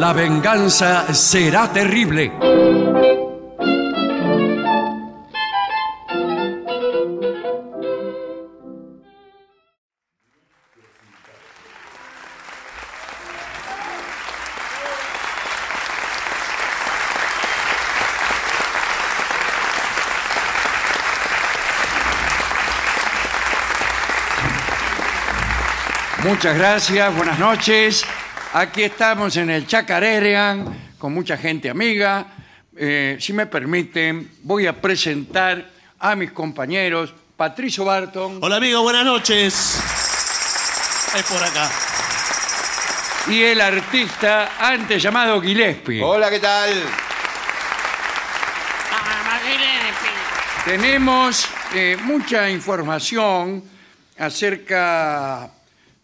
la venganza será terrible. Muchas gracias, buenas noches. Aquí estamos en el Chacarerean, con mucha gente amiga. Eh, si me permiten, voy a presentar a mis compañeros Patricio Barton. Hola amigo, buenas noches. Es por acá. Y el artista antes llamado Gillespie. Hola, ¿qué tal? Tenemos eh, mucha información acerca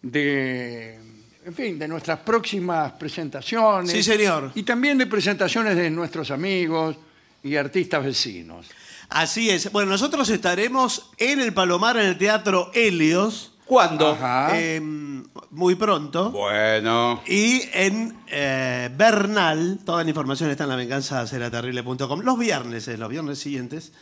de en fin, de nuestras próximas presentaciones. Sí, señor. Y también de presentaciones de nuestros amigos y artistas vecinos. Así es. Bueno, nosotros estaremos en el Palomar, en el Teatro Helios. ¿Cuándo? Em, muy pronto. Bueno. Y en eh, Bernal, toda la información está en venganzaaceraterrible.com, los viernes, eh, los viernes siguientes.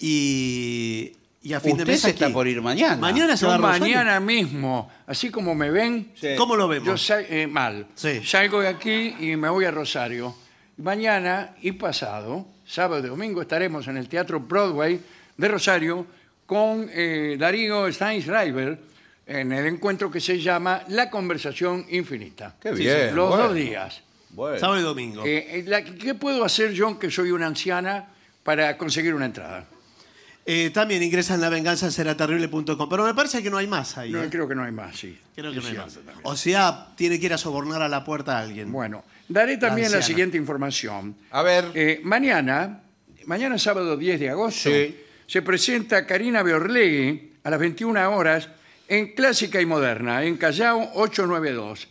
Y y a fin de mes está por ir mañana. Mañana mañana mismo, así como me ven, ¿Cómo lo yo vemos? Eh, mal. Salgo de aquí y me voy a Rosario. Mañana y pasado, sábado y domingo, estaremos en el Teatro Broadway de Rosario con eh, Darío Steinschreiber en el encuentro que se llama La Conversación Infinita. Qué bien. Los dos días. bueno. Sábado y domingo. Eh, eh, ¿Qué puedo hacer yo, que soy una anciana, para conseguir una entrada? Eh, también ingresa la venganza Pero me parece que no hay más ahí. No, ¿eh? creo que no hay más, sí. Creo que no hay más. O sea, tiene que ir a sobornar a la puerta a alguien. Bueno, daré también la, siguiente información. A ver. Eh, mañana, mañana sábado 10 de agosto, se presenta Karina Beorlegui a las 21 horas en Clásica y Moderna, en Callao 892.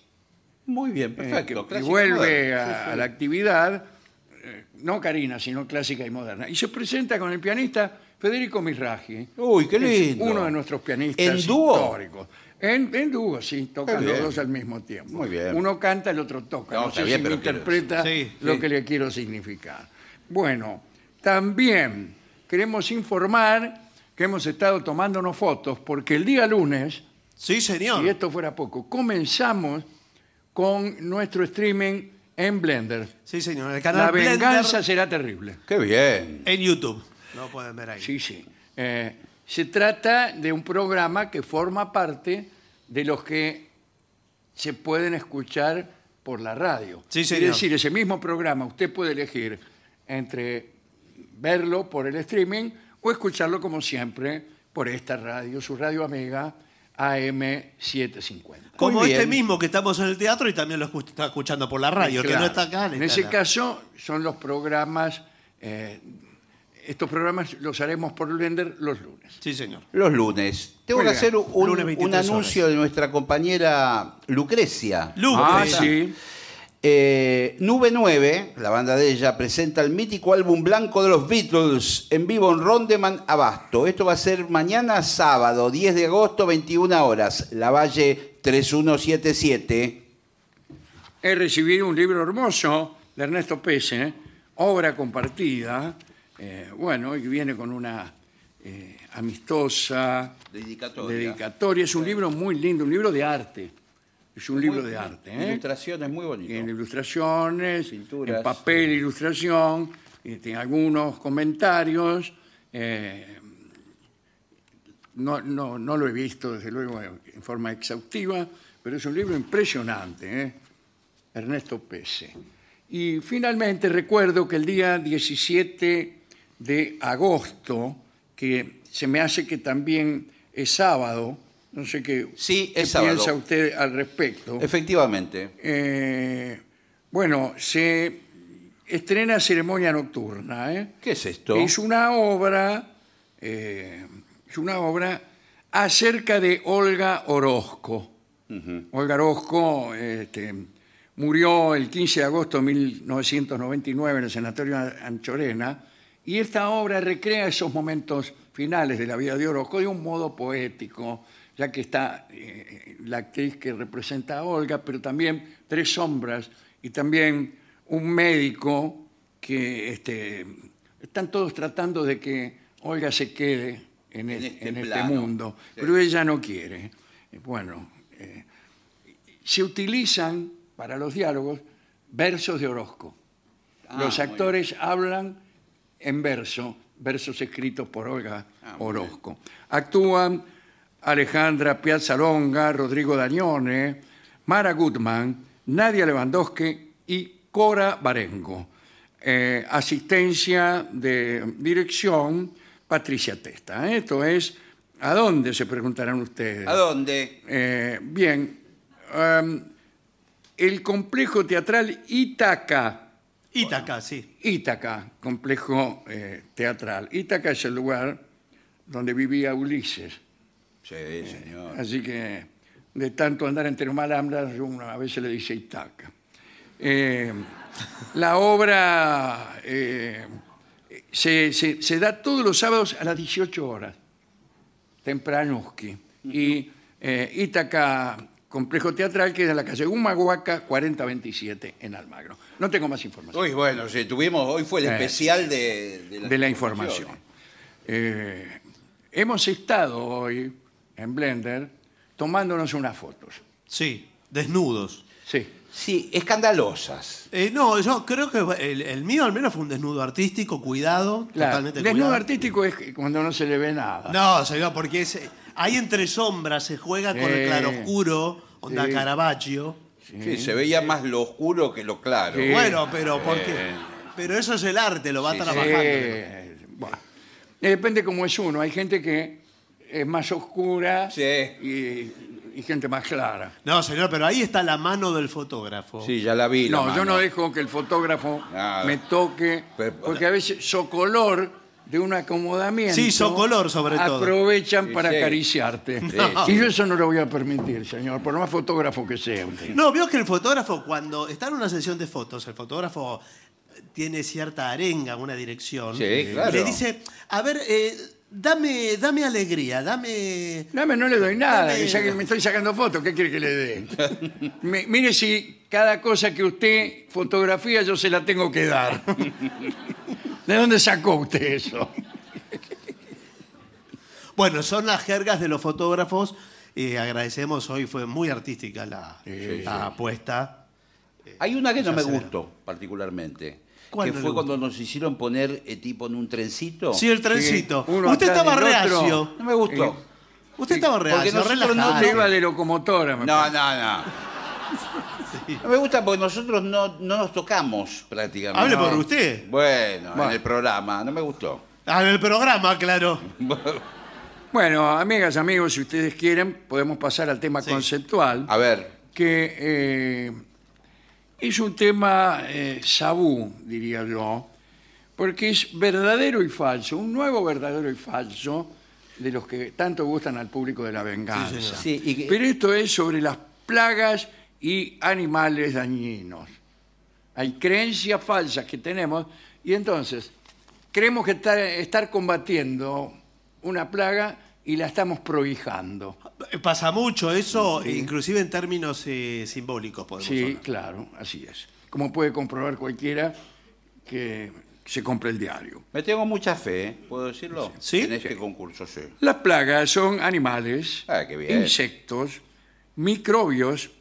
Muy bien, perfecto. y vuelve a la actividad no Karina, sino clásica y moderna. Y se presenta con el pianista Federico mirraji Uy, qué lindo. Uno de nuestros pianistas ¿En dúo? históricos. En, dúo, sí, tocan los dos al mismo tiempo. Muy bien. Uno canta, el otro toca. No, interpreta lo que le quiero significar. Bueno, también queremos informar que hemos estado tomándonos fotos porque el día lunes, Sí, señor. si esto fuera poco, comenzamos con nuestro streaming en Blender. Sí, señor. La venganza será terrible. Qué bien. en YouTube. Lo pueden ver ahí. Sí, sí. Eh, se trata de un programa que forma parte de los que se pueden escuchar por la radio. Sí, señor. Es decir, ese mismo programa usted puede elegir entre verlo por el streaming o escucharlo como siempre por esta radio, su radio amiga, AM750. Como este mismo que estamos en el teatro y también lo está escuchando por la radio, que no está acá. En ese caso son los programas, eh, estos programas los haremos por Blender los lunes. Sí, señor. Los lunes. Tengo que hacer un, anuncio de nuestra compañera Lucrecia. Lucrecia. Ah, sí. Eh, Nube 9, la banda de ella, presenta el mítico álbum blanco de los Beatles en vivo en Rondeman Abasto. Esto va a ser mañana sábado, 10 de agosto, 21 horas, La Valle 3177. He recibido un libro hermoso de Ernesto Pese, ¿eh? obra compartida, eh, bueno, y viene con una amistosa dedicatoria. Es un libro muy lindo, un libro de arte. Es un libro de arte. ¿eh? Ilustraciones muy bonitas. En ilustraciones, en papel, ilustración, tiene este, algunos comentarios. Eh, no, lo he visto, desde luego, en forma exhaustiva, pero es un libro impresionante. ¿eh? Ernesto Pese. Y finalmente recuerdo que el día 17 de agosto, que se me hace que también es sábado, no sé qué, piensa usted al respecto. Efectivamente. Eh, bueno, se estrena Ceremonia Nocturna. ¿eh? ¿Qué es esto? Es una obra, eh, una obra acerca de Olga Orozco. Olga Orozco este, murió el 15 de agosto de 1999 en el Sanatorio Anchorena y esta obra recrea esos momentos finales de la vida de Orozco de un modo poético ya que está eh, la actriz que representa a Olga, pero también tres sombras y también un médico que este, están todos tratando de que Olga se quede en, este, este mundo, pero ella no quiere. Eh, bueno, eh, se utilizan para los diálogos versos de Orozco. Ah, los actores hablan en verso, versos escritos por Olga ah, Orozco. Actúan Alejandra Longa, Rodrigo Dañone, Mara Gutman, Nadia Lewandowski y Cora Barengo. Eh, asistencia de dirección, Patricia Testa. ¿eh? Esto es, ¿a dónde se preguntarán ustedes? ¿A dónde? Eh, bien, em, el complejo teatral Itaca. Ítaca, sí. Ítaca, complejo teatral. Ítaca es el lugar donde vivía Ulises. Sí, señor. Así que de tanto andar entre mal uno a veces le dice Itaca. Eh, la obra eh, se, da todos los sábados a las 18 horas, tempranuski. Y Itaca eh, complejo teatral que es en la calle Humahuaca 4027 en Almagro. No tengo más información. Hoy, bueno, si tuvimos, hoy fue el especial de, la, información. hemos estado hoy en Blender tomándonos unas fotos. Sí, desnudos. Sí. Sí, escandalosas. Eh, no, yo creo que el, mío al menos fue un desnudo artístico, cuidado, claro, El Desnudo artístico es cuando no se le ve nada. No, porque hay ahí entre sombras se juega con el claroscuro, onda la Caravaggio. Sí. se veía más lo oscuro que lo claro. Bueno, pero eh. porque, pero eso es el arte, lo va trabajando. depende cómo es uno. Hay gente que es más oscura y, gente más clara. No, señor, pero ahí está la mano del fotógrafo. Sí, ya la vi. No, yo no dejo que el fotógrafo me toque, porque a veces so color de un acomodamiento. Sí, color sobre todo. Aprovechan para acariciarte. Y yo eso no lo voy a permitir, señor, por más fotógrafo que sea No, veo que el fotógrafo, cuando está en una sesión de fotos, el fotógrafo tiene cierta arenga, una dirección. Sí, Le dice, a ver, eh, Dame, dame alegría, dame. Dame, no le doy nada, me estoy sacando fotos, ¿qué quiere que le dé? mire si cada cosa que usted fotografía yo se la tengo que dar. ¿De dónde sacó usted eso? Bueno, son las jergas de los fotógrafos. y eh, agradecemos, hoy fue muy artística la apuesta. Hay una que eh, no me gustó particularmente que fue cuando nos hicieron poner eh, tipo en un trencito. Sí, el trencito. Usted estaba reacio. No me gustó. Eh, usted estaba reacio, Porque nosotros no iba de locomotora. me No, no, no. No me gusta porque nosotros no, no nos tocamos prácticamente. Hable por usted. Bueno, en el programa, no me gustó. Ah, en el programa, claro. Bueno, amigas, amigos, si ustedes quieren, podemos pasar al tema conceptual. A ver, que eh, es un tema sabú, eh, diría yo, porque es verdadero y falso, un nuevo verdadero y falso de los que tanto gustan al público de la venganza. Pero esto es sobre las plagas y animales dañinos. Hay creencias falsas que tenemos y entonces creemos que estar combatiendo una plaga y la estamos prohijando. Pasa mucho eso, inclusive en términos eh, simbólicos, podemos Sí, claro, así es. Como puede comprobar cualquiera que se compre el diario. Me tengo mucha fe, ¿eh? ¿puedo decirlo? Sí. En este concurso, sí. Las plagas son animales, ah, insectos, microbios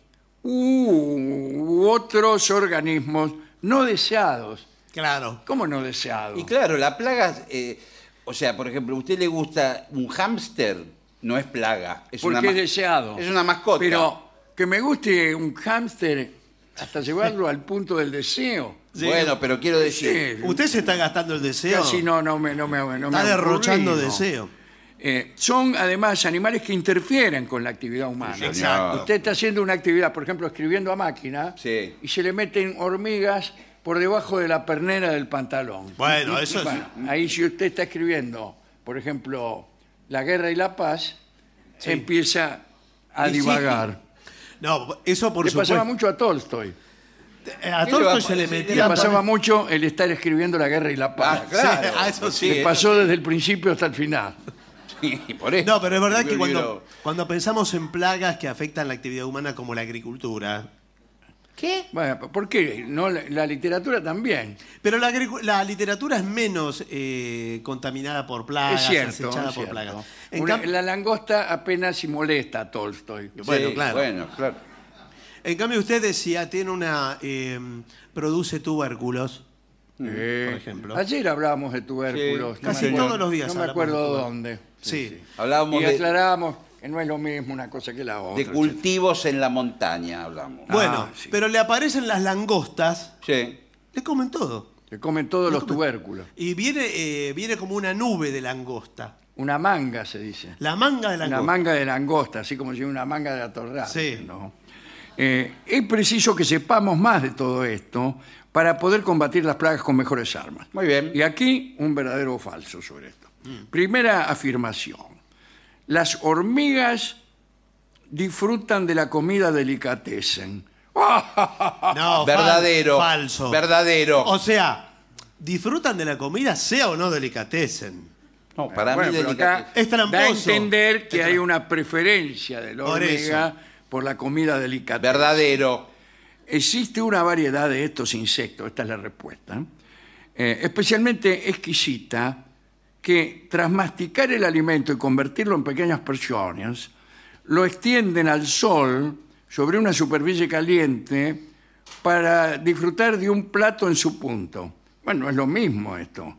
u otros organismos no deseados. Claro. ¿Cómo no deseados? Y claro, las plagas... Eh, o sea, por ejemplo, ¿a usted le gusta un hámster? No es plaga. Es Porque es deseado. Es una mascota. Pero que me guste un hámster hasta llevarlo al punto del deseo. Bueno, pero quiero decir. Usted se está gastando el deseo. Casi no, no me, no me, está derrochando deseo. Eh, son además animales que interfieren con la actividad humana. Exacto. Usted está haciendo una actividad, por ejemplo, escribiendo a máquina, y se le meten hormigas por debajo de la pernera del pantalón. Bueno, eso sí. Ahí si usted está escribiendo, por ejemplo, La guerra y la paz, se empieza a divagar. No, eso por Le pasaba mucho a Tolstoy. Eh, a Tolstoy se le Le pasaba mucho el estar escribiendo La guerra y la paz. Ah, claro. Le pasó desde el principio hasta el final. por eso. No, pero es verdad que cuando, cuando pensamos en plagas que afectan la actividad humana como la agricultura, ¿Qué? Bueno, ¿por qué? No, la, literatura también. Pero la, literatura es menos eh, contaminada por plagas, es cierto, por plagas. la langosta apenas si molesta a Tolstoy. bueno, claro. En cambio, usted decía, tiene una. Eh, produce tubérculos. Mm. Por eh, ejemplo. Ayer hablábamos de tubérculos. Casi todos los días. No me acuerdo dónde. Sí. Hablábamos y aclarábamos eh, no es lo mismo una cosa que la otra. De cultivos en la montaña hablamos. Ah, bueno, pero le aparecen las langostas. Sí. Le comen todo. Le comen todos los tubérculos. Y viene, eh, viene como una nube de langosta. Una manga, se dice. La manga de langosta. La manga de langosta, así como si una manga de la Sí. Eh, es preciso que sepamos más de todo esto para poder combatir las plagas con mejores armas. Muy bien. Y aquí un verdadero o falso sobre esto. Mm. Primera afirmación las hormigas disfrutan de la comida delicatessen. No, verdadero. falso. Verdadero. O sea, disfrutan de la comida, sea o no delicatessen. No, para mí Es entender que hay una preferencia de la hormiga por la comida delicada. Verdadero. Existe una variedad de estos insectos, esta es la respuesta, eh, especialmente exquisita, que tras masticar el alimento y convertirlo en pequeñas porciones, lo extienden al sol sobre una superficie caliente para disfrutar de un plato en su punto. Bueno, es lo mismo esto.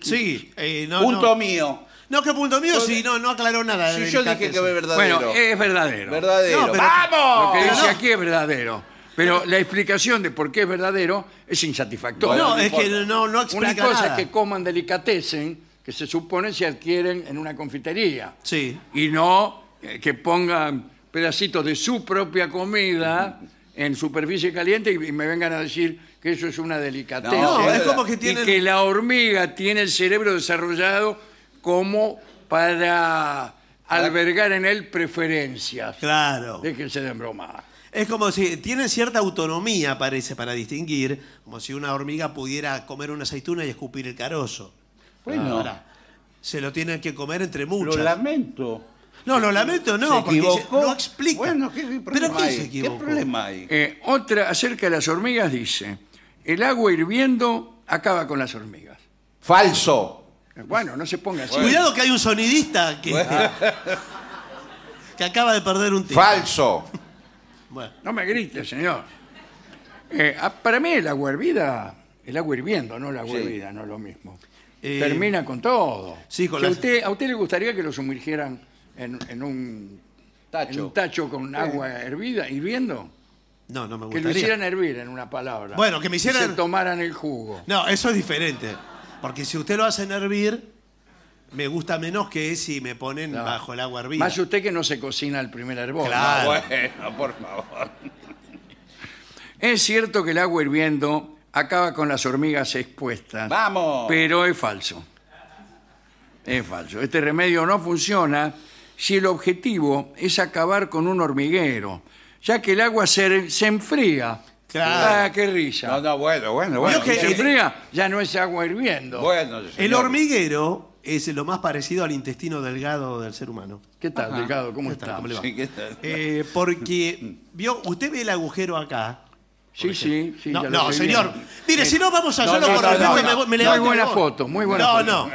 Sí, eh, Punto mío. No, que punto mío, sí, no, no aclaró nada. yo dije que es verdadero. Bueno, es verdadero. ¡Vamos! Lo que dice aquí es verdadero. Pero la explicación de por qué es verdadero es insatisfactoria. No, es que no, no explica Una cosa que coman delicatecen, que se supone se adquieren en una confitería. Sí. Y no eh, que pongan pedacitos de su propia comida en superficie caliente y me vengan a decir que eso es una delicatez. No, es como que tiene. Y que la hormiga tiene el cerebro desarrollado como para albergar en él preferencias. Claro. Déjense de broma. Es como si tienen cierta autonomía, parece, para distinguir, como si una hormiga pudiera comer una aceituna y escupir el carozo. Bueno. Ahora, se lo tienen que comer entre muchos. Lo lamento. No, lo lamento, no, se no explica. Bueno, ¿qué, problema ¿Pero hay? ¿Qué problema hay? Eh, otra acerca de las hormigas dice, el agua hirviendo acaba con las hormigas. Falso. Bueno, no se ponga así. Cuidado que hay un sonidista que, que acaba de perder un tiempo. Falso. No me grite, señor. Eh, ah, para mí el agua hervida, el agua hirviendo, no la agua hervida, no es lo mismo. Eh, Termina con todo. sí, a, usted, le gustaría que lo sumergieran en, un, Tacho. con agua hervida, hirviendo, No, no me gustaría. que lo hicieran hervir en una palabra. Bueno, que me hicieran... Que se tomaran el jugo. No, eso es diferente. Porque si usted lo hace hervir, me gusta menos que si me ponen bajo el agua hervida. Más usted que no se cocina el primer hervor. Claro. Bueno, por favor. Es cierto que el agua hirviendo acaba con las hormigas expuestas. ¡Vamos! Pero es falso. Es falso. Este remedio no funciona si el objetivo es acabar con un hormiguero, ya que el agua se, enfría. Claro. Ah, qué risa. No, no, bueno, bueno, bueno. que- Se enfría, ya no es agua hirviendo. Bueno, El hormiguero es lo más parecido al intestino delgado del ser humano. ¿Qué tal, delgado? ¿Cómo está? Sí, ¿qué tal? Eh, porque, vio, usted ve el agujero acá. Sí, sí, sí. No, señor. Mire, si no vamos a hacerlo por respeto, me, Muy buena foto, muy buena foto. No, no.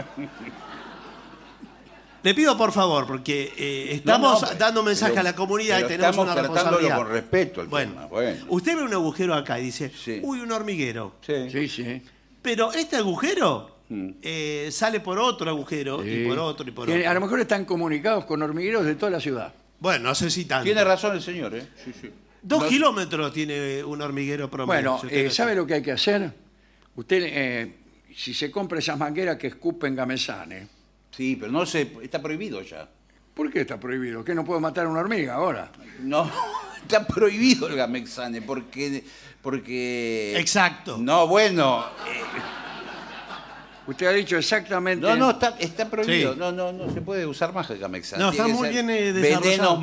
Le pido por favor, porque eh, estamos dando mensaje a la comunidad y tenemos estamos una responsabilidad. con respeto el bueno, tema. bueno, usted ve un agujero acá y dice, uy, un hormiguero. Sí. sí, sí. Pero este agujero Mm. Eh, sale por otro agujero y por otro y por otro. A lo mejor están comunicados con hormigueros de toda la ciudad. Bueno, no sé si tanto. Tiene razón el señor, ¿eh? Sí, sí. Dos kilómetros tiene un hormiguero promedio. Bueno, eh, ¿sabe lo que hay que hacer? Usted, eh, si se compra esas mangueras que escupen gamezanes, Sí, pero no sé, está prohibido ya. ¿por qué está prohibido? ¿Que no puedo matar a una hormiga ahora? No, está prohibido el gamexane porque... porque... Exacto. No, bueno, Usted ha dicho exactamente. No, no, está, está prohibido. No, no, no se puede usar más el gamexane. No, está muy bien eh, Venenos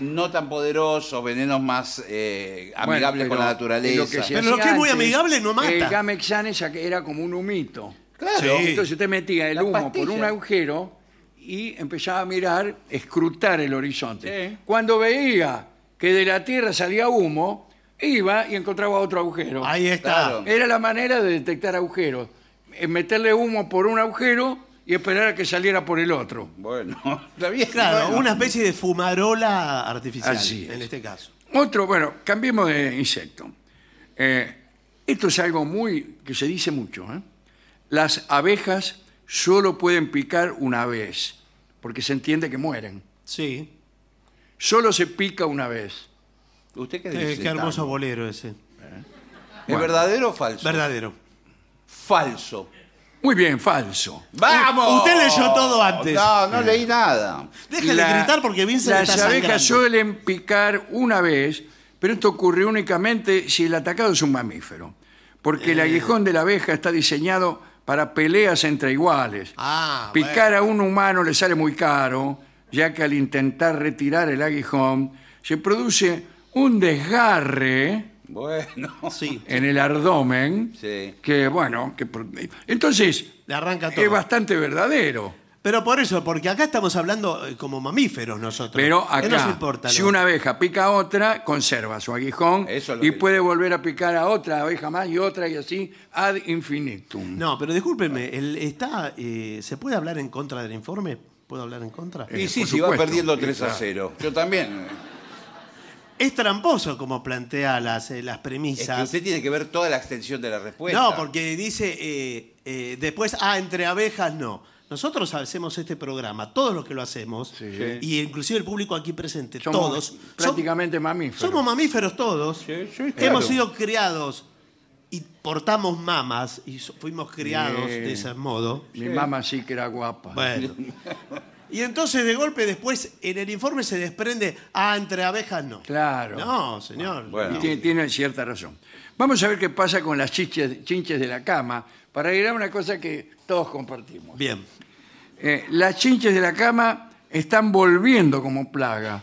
no tan poderosos, venenos más eh, amigables con la naturaleza. pero lo que es muy amigable no mata. El gamexan era como un humito. Claro. Entonces usted metía el humo por un agujero y empezaba a mirar, escrutar el horizonte. Cuando veía que de la Tierra salía humo, iba y encontraba otro agujero. Ahí está. Era la manera de detectar agujeros. Eh, meterle humo por un agujero y esperar a que saliera por el otro. Bueno, una especie de fumarola artificial en este caso. Otro, bueno, cambiemos de insecto. Eh, esto es algo muy que se dice mucho. ¿eh? Las abejas solo pueden picar una vez, porque se entiende que mueren. Sí. Solo se pica una vez. ¿Usted qué dice? qué hermoso bolero ese. ¿Es verdadero o falso? Verdadero falso. Muy bien, falso. ¡Vamos! Usted leyó todo antes. No, no leí nada. Déjale gritar porque Vincent Las abejas suelen picar una vez, pero esto ocurre únicamente si el atacado es un mamífero, porque el eh. aguijón de la abeja está diseñado para peleas entre iguales. Ah, Picar a un humano le sale muy caro, ya que al intentar retirar el aguijón se produce un desgarre bueno. Sí. en el abdomen, que bueno, que entonces arranca es bastante verdadero. Pero por eso, porque acá estamos hablando eh, como mamíferos nosotros. Pero acá, si una abeja pica a otra, conserva su aguijón y puede volver a picar a otra abeja más y otra y así ad infinitum. No, pero discúlpenme, el- está, eh, ¿se puede hablar en contra del informe? ¿Puedo hablar en contra? Y eh, sí, va perdiendo 3 a 0. Yo también es tramposo como plantea las, eh, las premisas. Es usted tiene que ver toda la extensión de la respuesta. No, porque dice eh, eh, después, ah, entre abejas no. Nosotros hacemos este programa, todos los que lo hacemos, y inclusive el público aquí presente, todos. prácticamente mamíferos. somos mamíferos todos. Hemos sido criados y portamos mamas y fuimos criados de ese modo. Mi mamá sí que era guapa. Bueno, Y entonces de golpe después en el informe se desprende, ah, entre abejas no. Claro. No, señor. Y ah, tiene, cierta razón. Vamos a ver qué pasa con las chinches, de la cama, para ir a una cosa que todos compartimos. Bien. Eh, las chinches de la cama están volviendo como plaga.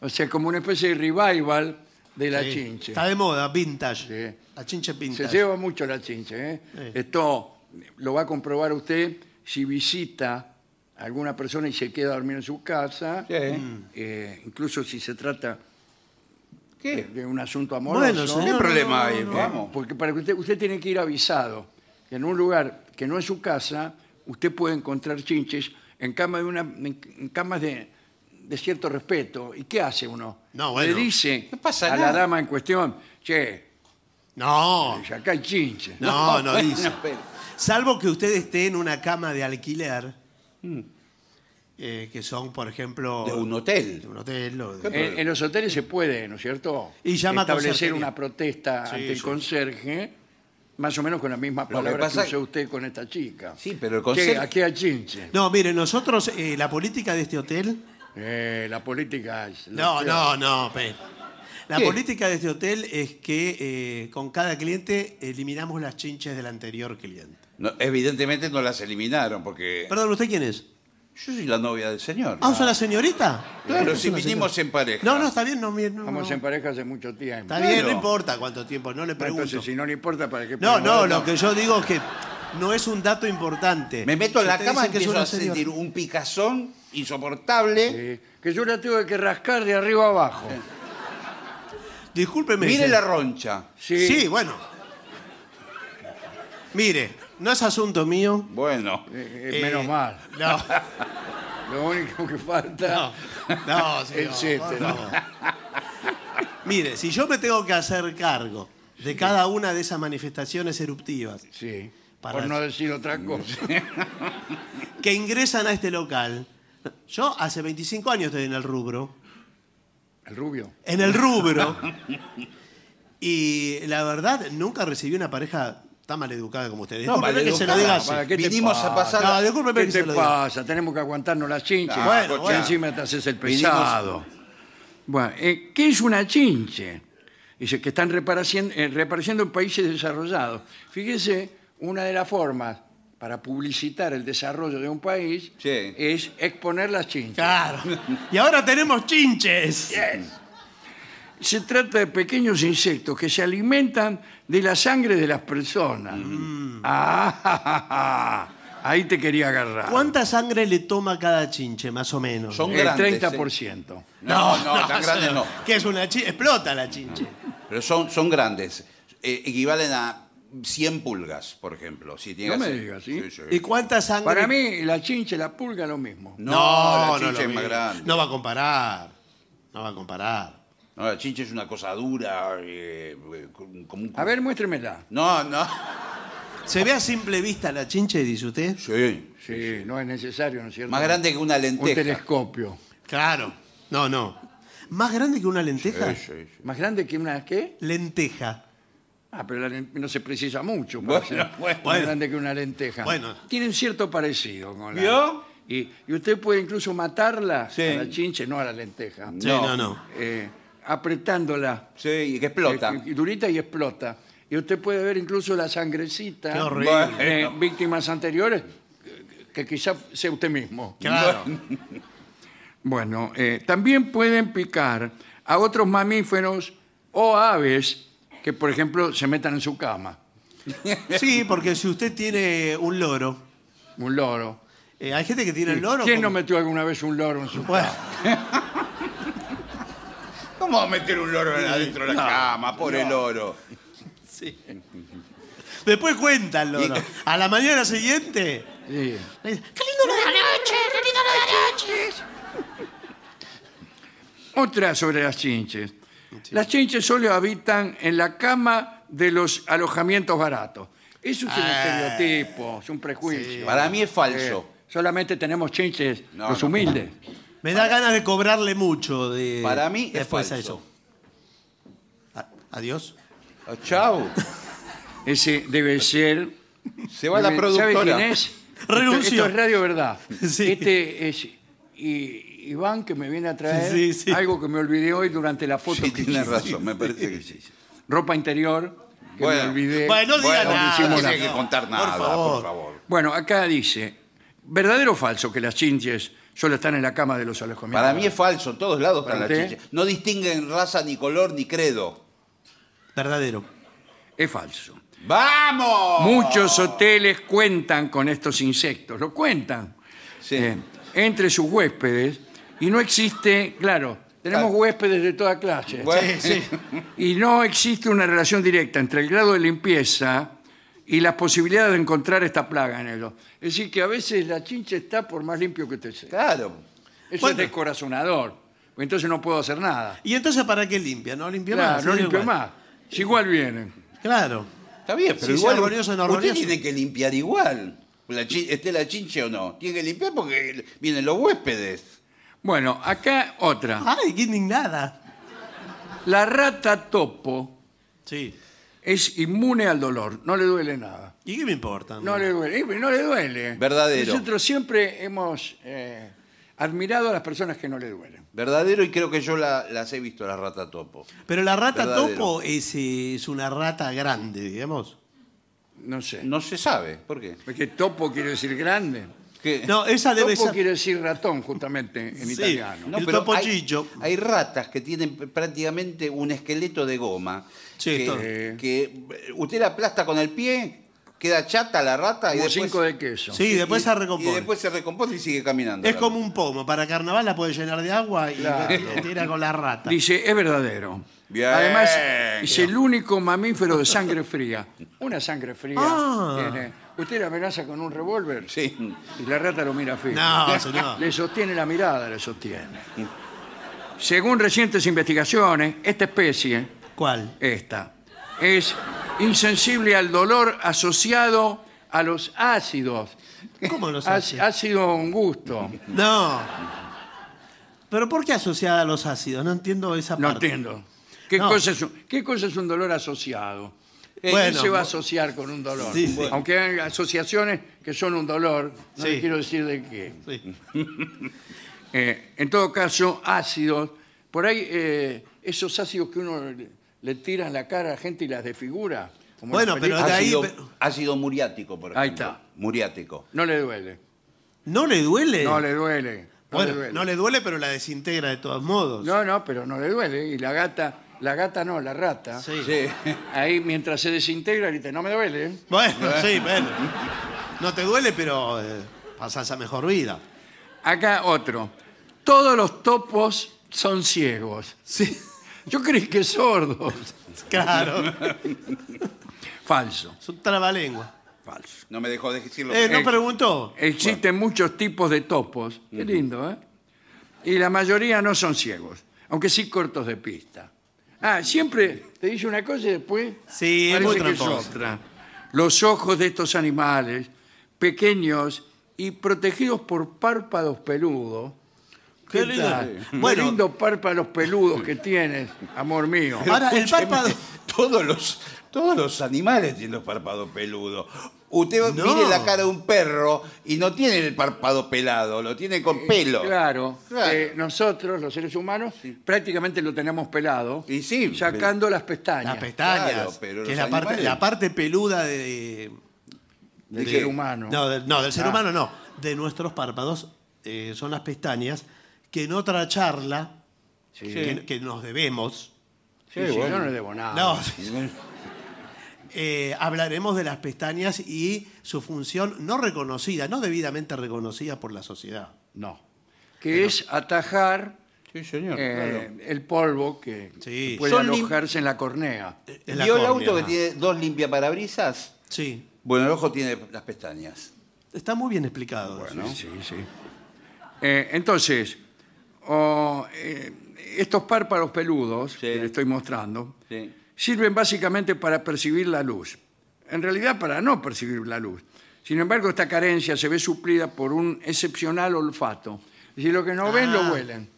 O sea, como una especie de revival de la chinche. Está de moda, vintage. La chinche Se lleva mucho la chinche. ¿eh? Esto lo va a comprobar usted si visita alguna persona y se queda a dormir en su casa, eh, mm. incluso si se trata de- ¿Qué? de un asunto amoroso. Bueno, no problema eh, eh, ahí. Porque para usted, usted tiene que ir avisado en un lugar que no es su casa, usted puede encontrar chinches en, cama de una, en, camas de, cierto respeto. ¿Y qué hace uno? No, bueno. Le dice a la dama en cuestión, che, No, acá hay chinches. no, no dice. Salvo que usted esté en una cama de alquiler Mm. Eh, que son, por ejemplo... De un hotel. En, los hoteles se puede, ¿no es cierto? Y llama Establecer una protesta ante el conserje, más o menos con la misma palabra que, usó usted con esta chica. Sí, pero el conserje- ¿A Aquí No, mire, nosotros, eh, la política de este hotel... Eh, la política No, no, no, La política de este hotel es que con cada cliente eliminamos las chinches del anterior cliente evidentemente no las eliminaron porque... Perdón, ¿usted quién es? Yo soy la novia del señor. ¿Ah, a ah. la señorita? Claro, si vinimos en pareja. No, no, está bien, no... no Estamos en pareja hace mucho tiempo. Está bien, no importa cuánto tiempo, no le pregunto. Entonces, si no le importa, ¿para qué No, no, lo que yo digo es que no es un dato importante. Me meto en la cama y empiezo a sentir un picazón insoportable. Sí, que yo la tengo que rascar de arriba abajo. Eh. Discúlpeme. Mire la roncha. Sí. sí, bueno. Mire. No es asunto mío. Bueno, eh, eh, menos eh, mal. No, Lo único que falta. no, señor, este, Mire, si yo me tengo que hacer cargo de cada una de esas manifestaciones eruptivas Sí. Por no decir otra cosa. que ingresan a este local, yo hace 25 años estoy en el rubro, El rubio. en el rubro, y la verdad nunca recibí una pareja está mal educada como ustedes. No, que se lo diga así. qué te Vinimos a pasar. No, discúlpeme ¿Qué que Tenemos que aguantarnos las chinches. Bueno, encima te haces el pesado. Bueno, eh, ¿qué es una chinche? Dice que están reapareciendo eh, repareciendo en países desarrollados. Fíjese, una de las formas para publicitar el desarrollo de un país es exponer las chinches. Claro. Y ahora tenemos chinches se trata de pequeños insectos que se alimentan de la sangre de las personas. Mm. Ah, Ahí te quería agarrar. ¿Cuánta sangre le toma cada chinche, más o menos? Son El 30%. No, no, tan grandes no. Que es una chinche, explota la chinche. Pero son, son grandes. Eh, equivalen a 100 pulgas, por ejemplo. Si No me digas, ¿sí? ¿Y cuánta sangre? Para mí, la chinche, la pulga, lo mismo. No, no va a comparar. No va a comparar. No, la chinche es una cosa dura, eh, A ver, muéstremela. No, no. ¿Se ve a simple vista la chinche, dice usted? Sí. Sí, no es necesario, ¿no es cierto? Más grande que una lenteja. Un telescopio. Claro. No, no. ¿Más grande que una lenteja? Sí, sí, sí. ¿Más grande que una qué? Lenteja. Ah, pero no se precisa mucho Bueno, más grande que una lenteja. Bueno. Tienen cierto parecido con la... ¿Vio? Y, usted puede incluso matarla la chinche, no a la lenteja. Sí, no, no. Eh, apretándola. Sí, y que explota. Eh, y durita y explota. Y usted puede ver incluso la sangrecita de víctimas anteriores, eh, que- quizás sea usted mismo. Claro. Bueno, eh, también pueden picar a otros mamíferos o aves que, por ejemplo, se metan en su cama. Sí, porque si usted tiene un loro, Un loro. hay gente que tiene el loro. ¿Quién no metió alguna vez un loro en su ¿Cómo meter un loro adentro de la cama? Por el loro. Sí. Después cuentan, loro. A la mañana siguiente. Sí. la chinches! ¡Qué lindo loro! Otra sobre las chinches. Las chinches solo habitan en la cama de los alojamientos baratos. Eso es un ah. estereotipo, es un prejuicio. Para mí es falso. Eh, solamente tenemos chinches los humildes. Me da ganas de cobrarle mucho de, Para mí después a eso. Adiós. Oh, Chao. Ese debe ser. Se va la productora. ¿Sabes productora. quién es? Renuncio. Esto, es Radio Verdad. Sí. Este es Iván que me viene a traer algo que me olvidé hoy durante la foto tiene razón, me Ropa interior que Bueno. me olvidé. Bueno, no diga nada. no tiene que contar nada, por favor. Bueno, acá dice, verdadero o falso que las chinches solo están en la cama de los alojamientos. Para mí es falso, todos lados para la No distinguen raza, ni color, ni credo. Verdadero. Es falso. ¡Vamos! Muchos hoteles cuentan con estos insectos, lo cuentan. Eh, entre sus huéspedes, y no existe, claro, tenemos huéspedes de toda clase. Eh, y no existe una relación directa entre el grado de limpieza y las posibilidades de encontrar esta plaga en ellos. Es decir, que a veces la chincha está por más limpio que te sea. Claro. Eso es descorazonador. Entonces no puedo hacer nada. ¿Y entonces para qué limpia? No limpia más. no limpia más. Si igual vienen. Claro. Está bien, pero igual. es se no usted tiene que limpiar igual. esté la chinche o no. Tiene que limpiar porque vienen los huéspedes. Bueno, acá otra. Ay, ni nada La rata topo Sí es inmune al dolor, no le duele nada. ¿Y qué me importa? No le duele, no le duele. Verdadero. Nosotros siempre hemos eh, admirado a las personas que no le duelen. Verdadero y creo que yo las he visto, la rata topo. Pero la rata topo es, eh, es una rata grande, digamos. No sé. No se sabe, ¿por qué? Porque topo quiere decir grande. No, esa debe Topo quiere decir ratón, justamente, en italiano. hay, ratas que tienen prácticamente un esqueleto de goma que, eh, usted la aplasta con el pie, queda chata la rata y después, cinco de queso. Sí, después se recompone. Y después se recompone y sigue caminando. Es como un pomo. Para carnaval la puede llenar de agua y tira con la rata. Dice, es verdadero. Además, es el único mamífero de sangre fría. Una sangre fría. Ah. Usted la amenaza con un revólver sí. y la rata lo mira fijo. No, no. Le sostiene la mirada, le sostiene. Según recientes investigaciones, esta especie ¿Cuál? Esta. Es insensible al dolor asociado a los ácidos. ¿Cómo los ácidos? Ácido un gusto. No. ¿Pero por qué asociada a los ácidos? No entiendo esa no Entiendo. ¿Qué, cosa es un, ¿Qué cosa es dolor asociado? Eh, ¿Qué se va a asociar con un dolor. Aunque hay asociaciones que son un dolor, no sí. quiero decir de qué. Eh, en todo caso, ácidos. Por ahí, eh, esos ácidos que uno le tiras la cara a gente y las desfigura. Bueno, pero ha de ahí- muriático, por ejemplo. Ahí está. Muriático. No le duele. ¿No le duele? No le duele. No le duele. pero la desintegra de todos modos. No, no, pero no le duele. Y la gata, la gata no, la rata. Sí. Ahí mientras se desintegra, no me duele. Bueno, sí, bueno. No te duele, pero eh, pasas a mejor vida. Acá otro. Todos los topos son ciegos. Sí. Yo creí que sordos. Claro. Falso, Son un trabalengua. falso. No me dejó decirlo. Eh, no preguntó. Existen muchos tipos de topos. Qué lindo, ¿eh? Y la mayoría no son ciegos, aunque sí cortos de pista. Ah, siempre te dice una cosa y después Sí, es otra. Los ojos de estos animales, pequeños y protegidos por párpados peludos, Qué, lindo. párpados peludos que tienes, amor mío. Ahora, el párpado. Todos los, todos los animales tienen los párpados peludos. Usted mire la cara de un perro y no tiene el párpado pelado, lo tiene con eh, pelo. Claro. Eh, nosotros, los seres humanos, prácticamente lo tenemos pelado, Y sí, sacando las pestañas Las pestañas, pero la parte, peluda de... del ser humano. No, del, ser ah. humano no. De nuestros párpados eh, son las pestañas que en otra charla que, nos debemos. Sí, Yo no debo nada. Eh, hablaremos de las pestañas y su función no reconocida, no debidamente reconocida por la sociedad. No. Que es atajar eh, El polvo que puede alojarse en la cornea. ¿Y eh, el auto que tiene dos limpiaparabrisas? Sí. Bueno, el ojo tiene las pestañas. Está muy bien explicado. Bueno, sí, sí. entonces, eh, estos párpados peludos que le estoy mostrando sirven básicamente para percibir la luz. En realidad para no percibir la luz. Sin embargo, esta carencia se ve suplida por un excepcional olfato. Si lo que no ven lo ah. huelen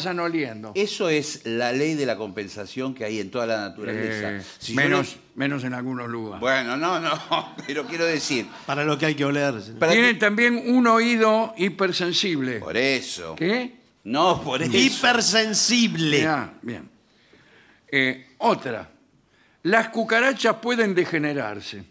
se lo oliendo. Eso es la ley de la compensación que hay en toda la naturaleza. Eh, menos, menos en algunos lugares. Bueno, no, no, pero quiero decir, Para lo que hay que oler. Tienen también un oído hipersensible. por eso. ¿Qué? No, por eso. Hipersensible. Ya, bien. Eh, otra. Las cucarachas pueden degenerarse.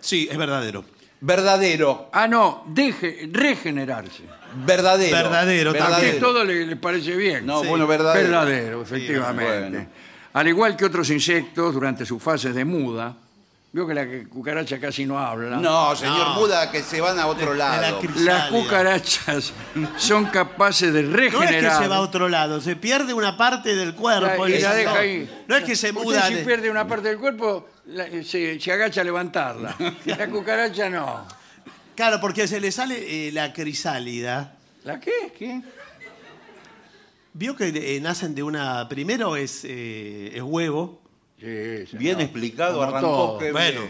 Sí, es verdadero verdadero. Ah, no, deje, regenerarse. Verdadero. Verdadero, Que todo le, parece bien. No, bueno, verdadero. Verdadero, efectivamente. Al igual que otros insectos, durante sus fases de muda, Vio que la cucaracha casi no habla. No, señor Muda, que se van a otro lado. Las cucarachas son capaces de regenerar. No es que se va a otro lado, se pierde una parte del cuerpo. y la deja no, ahí. no es que se muda. si pierde una parte del cuerpo, se, agacha a levantarla. La cucaracha no. Claro, porque se le sale eh, la crisálida. ¿La qué? ¿Qué? Vio que eh, nacen de una. Primero es eh, huevo, Bien explicado, Como arrancó. todo. Bueno,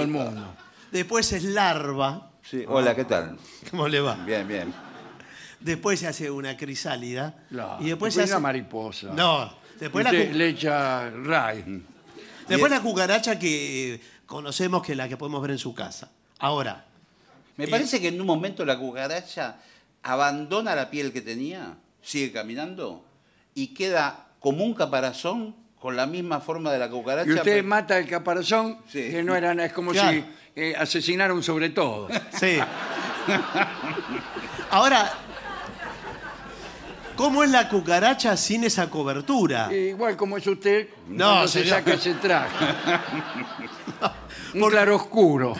el mundo. Después es larva. Ah. hola, ¿qué tal? ¿Cómo le va? Bien, bien. Después se hace una crisálida. Y después, se una mariposa. No, después, la, le echa después la cucaracha que eh, conocemos que es la que podemos ver en su casa. Ahora, Me eh, parece que en un momento la cucaracha abandona la piel que tenía, sigue caminando y queda como un caparazón con la misma forma de la cucaracha. Y usted mata el caparazón, que no eran, es como si eh, asesinaron sobre todo. Sí. Ahora, ¿cómo es la cucaracha sin esa cobertura? igual como es usted, no se saca ese traje. Un oscuro oscuro.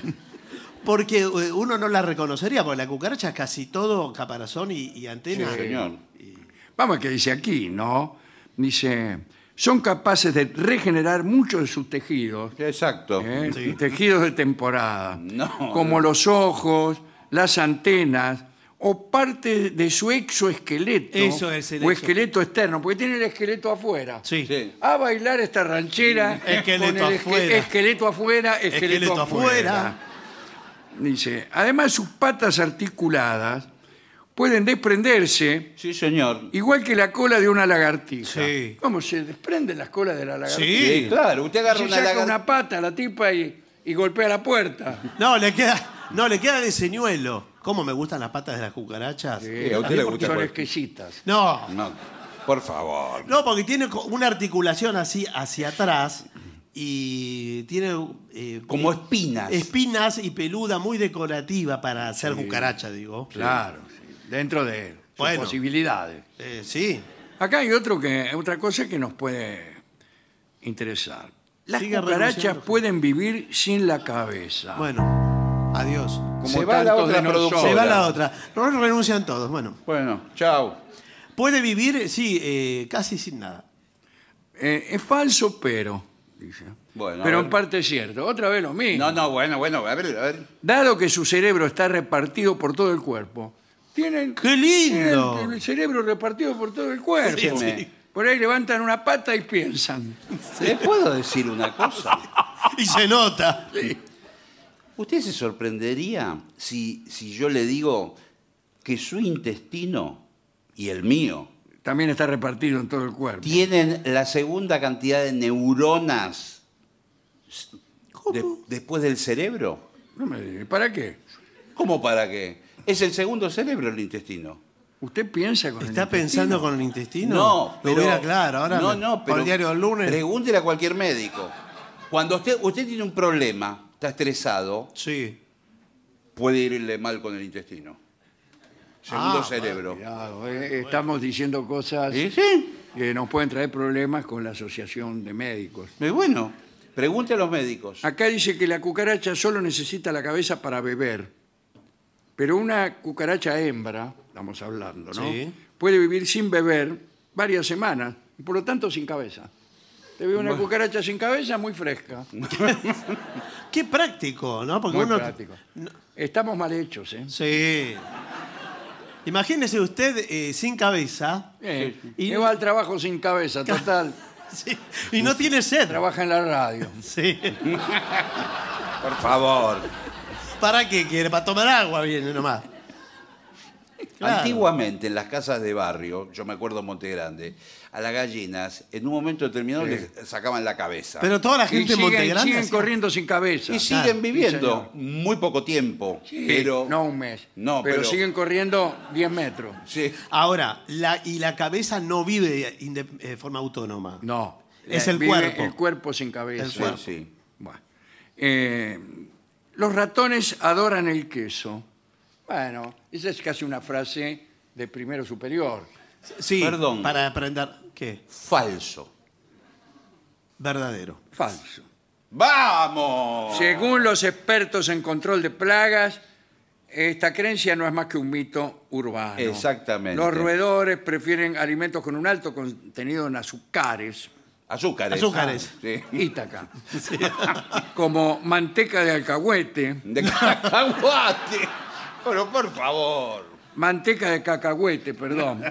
Porque eh, uno no la reconocería, porque la cucaracha es casi todo caparazón y, antena. Sí, señor. Vamos, que dice aquí, ¿no? Dice, son capaces de regenerar muchos de sus tejidos, Exacto. ¿Eh? tejidos de temporada, como los ojos, las antenas o parte de su exoesqueleto Eso es el o esqueleto externo, porque tiene el esqueleto afuera. Sí. A bailar esta ranchera Esqueleto afuera. esqueleto afuera, esqueleto, afuera. Dice, además sus patas articuladas pueden desprenderse. Sí, señor. Igual que la cola de una lagartija. Sí. ¿Cómo se desprenden las colas de la lagartija? Sí, claro. Usted agarra una pata a la tipa y, golpea la puerta. No, le queda, no, le queda de señuelo. ¿Cómo me gustan las patas de las cucarachas? Sí, a usted le gusta Son No, No, por favor. no, porque tiene una articulación así hacia atrás y tiene eh, Como espinas. espinas y peluda muy decorativa para hacer cucaracha, digo. Claro. sí dentro de posibilidades. Eh, sí. Acá hay otro que, otra cosa que nos puede interesar. Las pueden vivir sin la cabeza. Bueno, adiós. Se va la otra producción. Se va la otra. renuncian todos. Bueno, Bueno, chao. puede vivir, sí, eh, casi sin nada. Eh, es falso, pero, Bueno, pero en parte es cierto. Otra vez lo mismo. No, no, bueno, bueno, a ver, a ver. Dado que su cerebro está repartido por todo el cuerpo, tienen, ¡Qué lindo! el cerebro repartido por todo el cuerpo. Por ahí levantan una pata y piensan. ¿Le puedo decir una cosa? y se nota. ¿Usted se sorprendería si, si yo le digo que su intestino y el mío También está repartido en todo el cuerpo. tienen la segunda cantidad de neuronas después del cerebro? No me para qué? Es el segundo cerebro el intestino. ¿Usted piensa con el intestino? ¿Está pensando con el intestino? No, pero, era claro. Ahora no, no, pero, Pregúntele a cualquier médico. Cuando usted, tiene un problema, está estresado, sí. puede irle mal con el intestino. Segundo ah, cerebro. Claro, eh, eh, estamos diciendo cosas ¿Sí? que nos pueden traer problemas con la asociación de médicos. Muy bueno, pregunte a los médicos. Acá dice que la cucaracha solo necesita la cabeza para beber. Pero una cucaracha hembra, estamos hablando, ¿no? Sí. Puede vivir sin beber varias semanas por lo tanto sin cabeza. Te veo una cucaracha sin cabeza muy fresca. Qué práctico, ¿no? práctico. Estamos mal hechos, ¿eh? Sí. Imagínese usted eh, sin cabeza. Eh, y- va al trabajo sin cabeza, total. Sí, Y no tiene sed. trabaja en la radio. Sí. Por favor. ¿Para qué quiere? Para tomar agua viene nomás. Antiguamente en las casas de barrio, yo me acuerdo en Monte Grande, a las gallinas en un momento determinado les sacaban la cabeza. Pero toda la gente en Monte siguen, Grande siguen corriendo sin cabeza. y siguen viviendo muy poco tiempo, pero no un mes. No, pero, siguen corriendo 10 metros. sí, Ahora, y la cabeza no vive de eh, forma autónoma. No. Es eh, el cuerpo. El cuerpo sin cabeza. El cuerpo. sí. Bueno. Eh, los ratones adoran el queso. Bueno, esa es casi una frase de primero superior. Sí, Perdón. para aprender. ¿Qué? Falso. Verdadero. Falso. ¡Vamos! Según los expertos en control de plagas, esta creencia no es más que un mito urbano. Exactamente. Los roedores prefieren alimentos con un alto contenido en azúcares Azúcares. Azúcares. Ah, sí. Ítaca. Como manteca de alcahuete, De cacahuate. Pero por favor. manteca de cacahuete, perdón.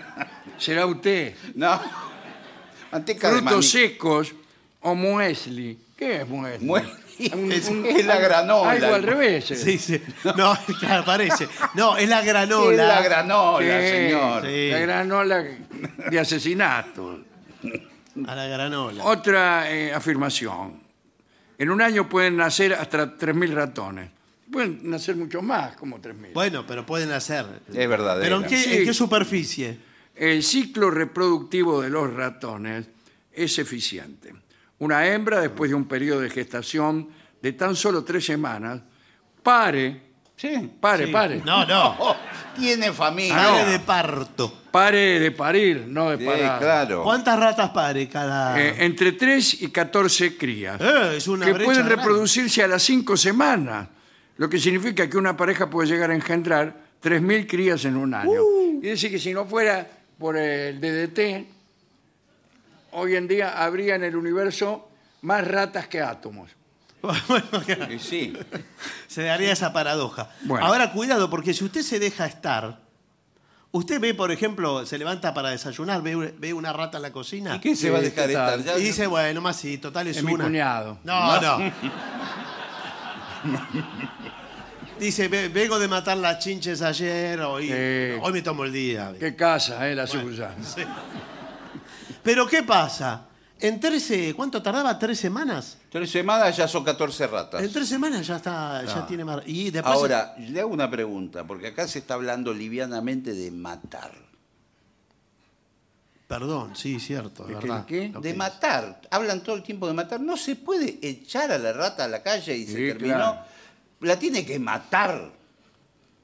Será usted. No. Manteca de Frutos secos o muesli. ¿Qué es muesli? Muesli es- la granola. Algo al revés. Sí, sí. No, claro, parece. No, es la granola. Es la granola, señor. La granola de asesinato. A la granola. Otra eh, afirmación. En un año pueden nacer hasta 3.000 ratones. Pueden nacer mucho más, como 3.000. Bueno, pero pueden nacer. Es verdad. ¿Pero en qué, superficie? El ciclo reproductivo de los ratones es eficiente. Una hembra, después de un periodo de gestación de tan solo tres semanas, pare, Sí. pare, pare. No, no. tiene familia. Ah, pare de parto. Pare de parir, no de claro. ¿Cuántas ratas pare cada...? Eh, entre 3 y 14 crías, eh, es una que pueden reproducirse a las 5 semanas, lo que significa que una pareja puede llegar a engendrar 3.000 crías en un año. Uh. Y decir que si no fuera por el DDT, hoy en día habría en el universo más ratas que átomos bueno, sí. se daría esa paradoja. Ahora, cuidado, porque si usted se deja estar, usted ve, por ejemplo, se levanta para desayunar, ve, una rata en la cocina. ¿Y qué se va a dejar estar? dice, bueno, más sí, total es, Es mi cuñado. No, no. dice, vengo de matar las chinches ayer, hoy, hoy me tomo el día. Qué casa, eh, la suya. Pero ¿qué pasa? En 13, ¿cuánto tardaba? ¿Tres semanas? Tres semanas ya son 14 ratas. En tres semanas ya está, ya tiene mar. Y Ahora, le hago una pregunta, porque acá se está hablando livianamente de matar. Perdón, sí, cierto, ¿De De matar. Hablan todo el tiempo de matar. No se puede echar a la rata a la calle y se terminó. La tiene que matar.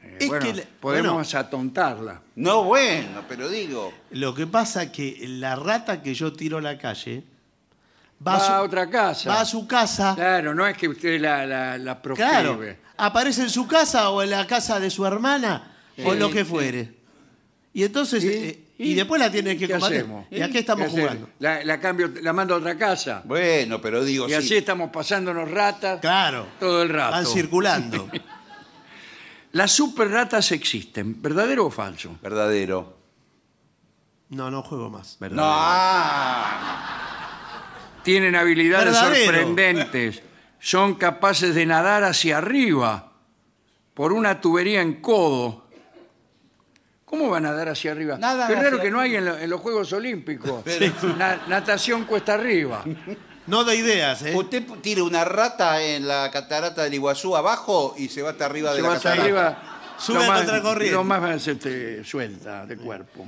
Eh, podemos atontarla. No, bueno, pero digo, Lo que pasa que la rata que yo tiro a la calle Va a otra casa. va a su casa. Claro, no es que usted la, la, Aparece en su casa o en la casa de su hermana o lo que fuere. Y entonces, eh, y, después la tiene que combatir. Y aquí estamos ¿Qué jugando. La, cambio, la mando a otra casa. bueno, pero digo, Y así estamos pasándonos ratas Claro. todo el rato. Van circulando. Las super ratas existen, ¿verdadero o falso? Verdadero. No, no juego más. Verdadero. Tienen habilidades sorprendentes. Son capaces de nadar hacia arriba por una tubería en codo. ¿Cómo van a nadar hacia arriba? Nada Qué raro que no hay en, los Juegos Olímpicos. natación cuesta arriba. No da ideas, ¿eh? Usted tira una rata en la catarata del Iguazú abajo y se va hasta arriba de la se va hasta arriba. Sube a corriente. Lo más se te suelta de cuerpo.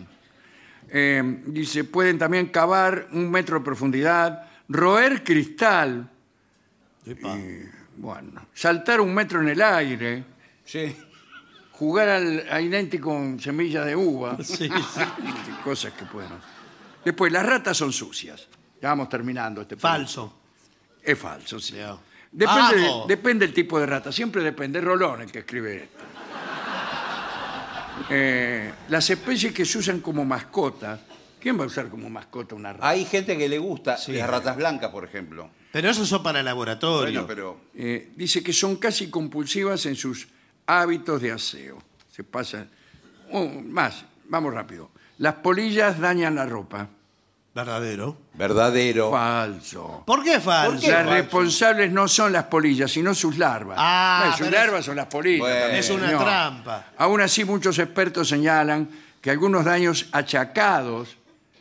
Eh, se pueden también cavar un metro de profundidad, roer cristal, bueno, saltar un metro en el aire, jugar al, a con semillas de uva, cosas que pueden. Después, las ratas son sucias. Ya vamos terminando este Falso. Es falso, sí. Depende, del tipo de rata, siempre depende. Es Rolón el que escribe esto. Eh, las especies que se usan como mascotas. ¿Quién va a usar como mascota una rata? Hay gente que le gusta las ratas blancas, por ejemplo. Pero eso son para laboratorio. Bueno, pero eh, dice que son casi compulsivas en sus hábitos de aseo. Se pasa. Oh, más, vamos rápido. Las polillas dañan la ropa. Verdadero. Verdadero. Falso. ¿Por qué falso? Las responsables no son las polillas, sino sus larvas. Ah, sus larvas son las polillas. es una trampa. Aún así, muchos expertos señalan que algunos daños achacados,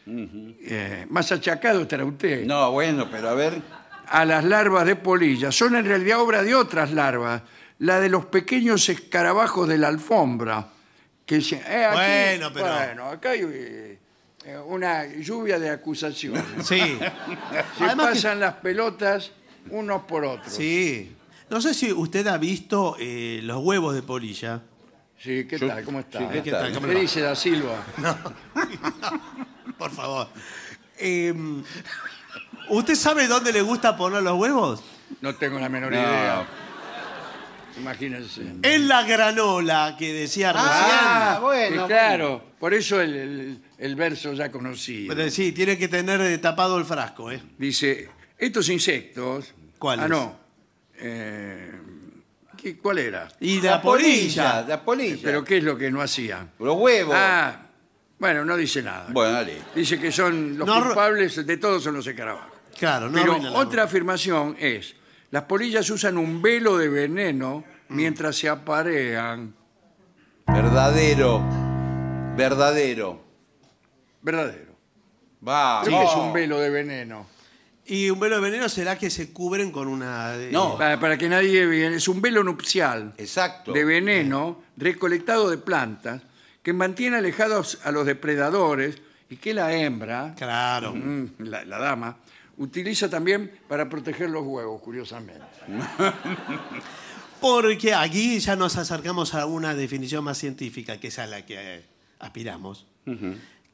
eh, más achacados estará usted, No, bueno, pero a ver. a las larvas de polillas son en realidad obra de otras larvas, la de los pequeños escarabajos de la alfombra. Que eh, Bueno, pero- bueno, acá hay, eh, una lluvia de acusaciones. Sí, Se pasan las pelotas unos por otros. Sí, No sé si usted ha visto eh, los huevos de polilla. ¿qué tal? ¿Cómo está? sí, ¿qué tal? ¿Cómo ¿Qué dice Da Silva? Por favor. Em, ¿Usted sabe dónde le gusta poner los huevos? No tengo la menor idea. Imagínense. Es la granola que decía Ah, bueno, claro, por eso el, verso ya conocido. Pues, sí, tiene que tener eh, tapado el frasco, ¿eh? Dice, estos insectos... ¿Cuáles? Ah, no. Eh, ¿Cuál era? Y la, polilla. La polilla. Eh, ¿Pero qué es lo que no hacía? Los huevos. Ah, bueno, no dice nada. Bueno, dale. Dice que son los culpables de todos son los escarabajos. Claro, no Pero otra afirmación es las polillas usan un velo de veneno mm. mientras se aparean. Verdadero. Verdadero. Verdadero. Va. es un velo de veneno. Y un velo de veneno será que se cubren con una... Eh, no. Para, que nadie vea, es un velo nupcial Exacto. de veneno recolectado de plantas que mantiene alejados a los depredadores y que la hembra, Claro. Mm, la dama, utiliza también para proteger los huevos, curiosamente. Porque aquí ya nos acercamos a una definición más científica, que es a la que eh, aspiramos,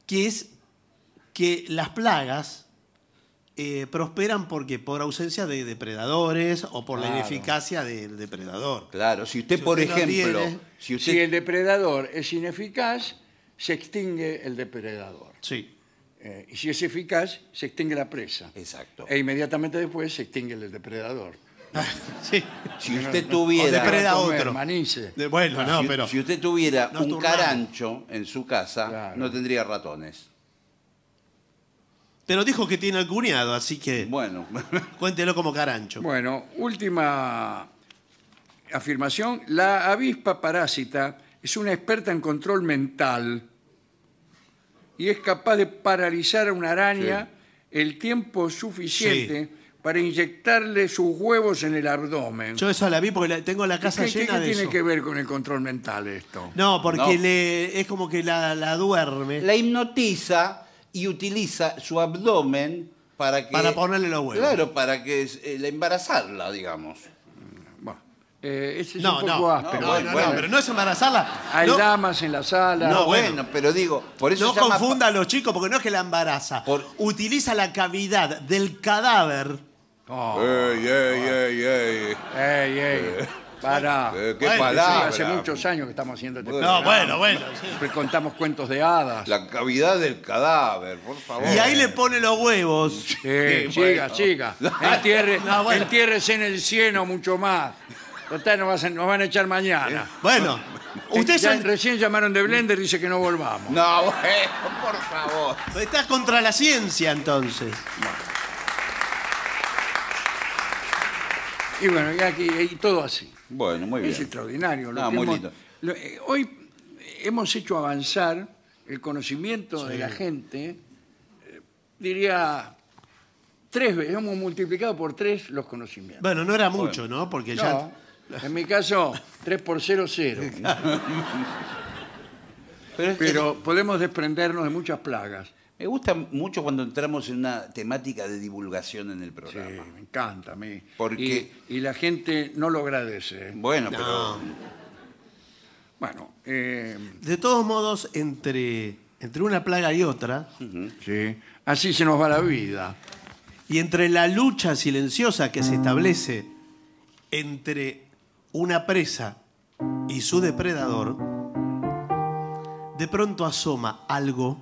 que es que las plagas eh, prosperan porque por ausencia de depredadores o por la ineficacia del depredador. Claro, si usted, por ejemplo, si, si el depredador es ineficaz, se extingue el depredador. Sí. Eh, y si es eficaz, se extingue la presa. Exacto. E inmediatamente después se extingue el depredador. sí. Si usted tuviera... depreda otro. bueno, no, pero. Si usted tuviera un carancho en su casa, no tendría ratones. Pero dijo que tiene el cuñado, así que Bueno, cuéntelo como carancho. Bueno, última afirmación. La avispa parásita es una experta en control mental y es capaz de paralizar a una araña el tiempo suficiente para inyectarle sus huevos en el abdomen. Yo esa la vi porque tengo la casa llena de llena qué tiene que ver con el control mental esto? No, porque le- es como que la, duerme. La hipnotiza y utiliza su abdomen para que... Para ponerle los huevos. Claro, para que eh, la embarazarla, digamos. Eh, ese es No, un no. No, pero no es embarazarla. Hay damas en la sala. No, bueno. pero digo, por eso no confunda a los chicos, porque no es que la embaraza. Utiliza la cavidad del cadáver. Oh. Ey, ey, ey, ey. Ey, ey. Eh, Para. Eh, qué palabra. Hace muchos años que estamos haciendo este Bueno. No, bueno, bueno. contamos cuentos de hadas. La cavidad del cadáver, por favor. Y ahí le pone los huevos. Sí, siga, chica. Entierres No, en el cielo mucho más. Total, nos, van a echar mañana. Eh, bueno, ustedes Recién llamaron de Blender, y dice que no volvamos. No, bueno, por favor. Estás contra la ciencia entonces. Y bueno, y aquí, y todo así. Bueno, muy bien. Es extraordinario. lo que muy eh, hoy hemos hecho avanzar el conocimiento de la gente, eh, diría, tres veces, hemos multiplicado por tres los conocimientos. Bueno, no era mucho, ¿no? Porque ya en mi caso, 3 por 0, 0. Pero, podemos desprendernos de muchas plagas. me gusta mucho cuando entramos en una temática de divulgación en el Sí, programa. me encanta a mí. Y, la gente no lo agradece. ¿eh? Bueno, pero Bueno, eh, De todos modos, entre, entre una plaga y otra, así se nos va la vida. y entre la lucha silenciosa que se establece entre una presa y su depredador, de pronto asoma algo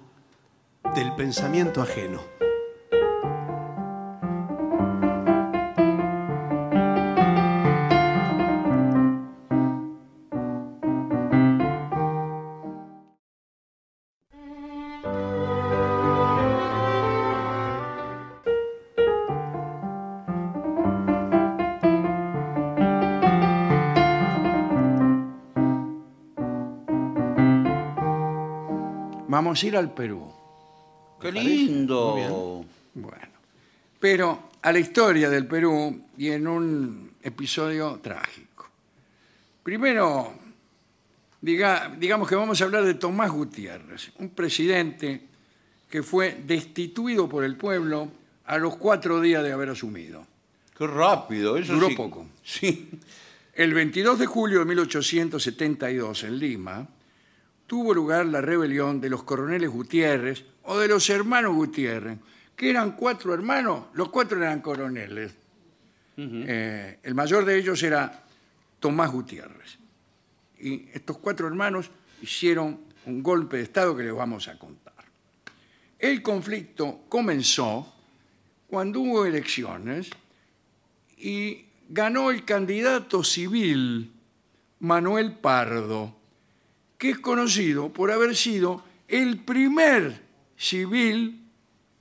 del pensamiento ajeno. ir al Perú. ¡Qué lindo! Bueno, pero a la historia del Perú y en un episodio trágico. Primero, digamos que vamos a hablar de Tomás Gutiérrez, un presidente que fue destituido por el pueblo a los cuatro días de haber asumido. ¡Qué rápido! Eso Duró poco. Sí. El 22 de julio de 1872, en Lima, tuvo lugar la rebelión de los coroneles Gutiérrez o de los hermanos Gutiérrez, que eran cuatro hermanos, los cuatro eran coroneles. Eh, el mayor de ellos era Tomás Gutiérrez. Y estos cuatro hermanos hicieron un golpe de Estado que les vamos a contar. El conflicto comenzó cuando hubo elecciones y ganó el candidato civil Manuel Pardo que es conocido por haber sido el primer civil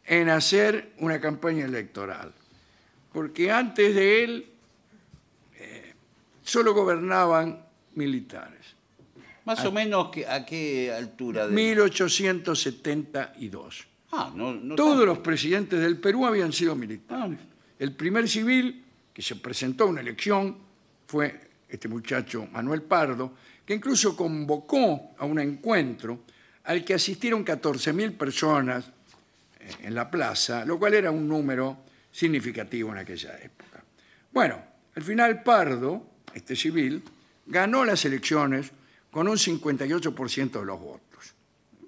en hacer una campaña electoral. Porque antes de él eh, solo gobernaban militares. Más o menos a qué altura? De... 1872. Ah, Todos los presidentes del Perú habían sido militares. Ah. El primer civil que se presentó a una elección fue este muchacho Manuel Pardo, que incluso convocó a un encuentro al que asistieron 14.000 personas eh, en la plaza, lo cual era un número significativo en aquella época. Bueno, al final Pardo, este civil, ganó las elecciones con un 58% de los votos.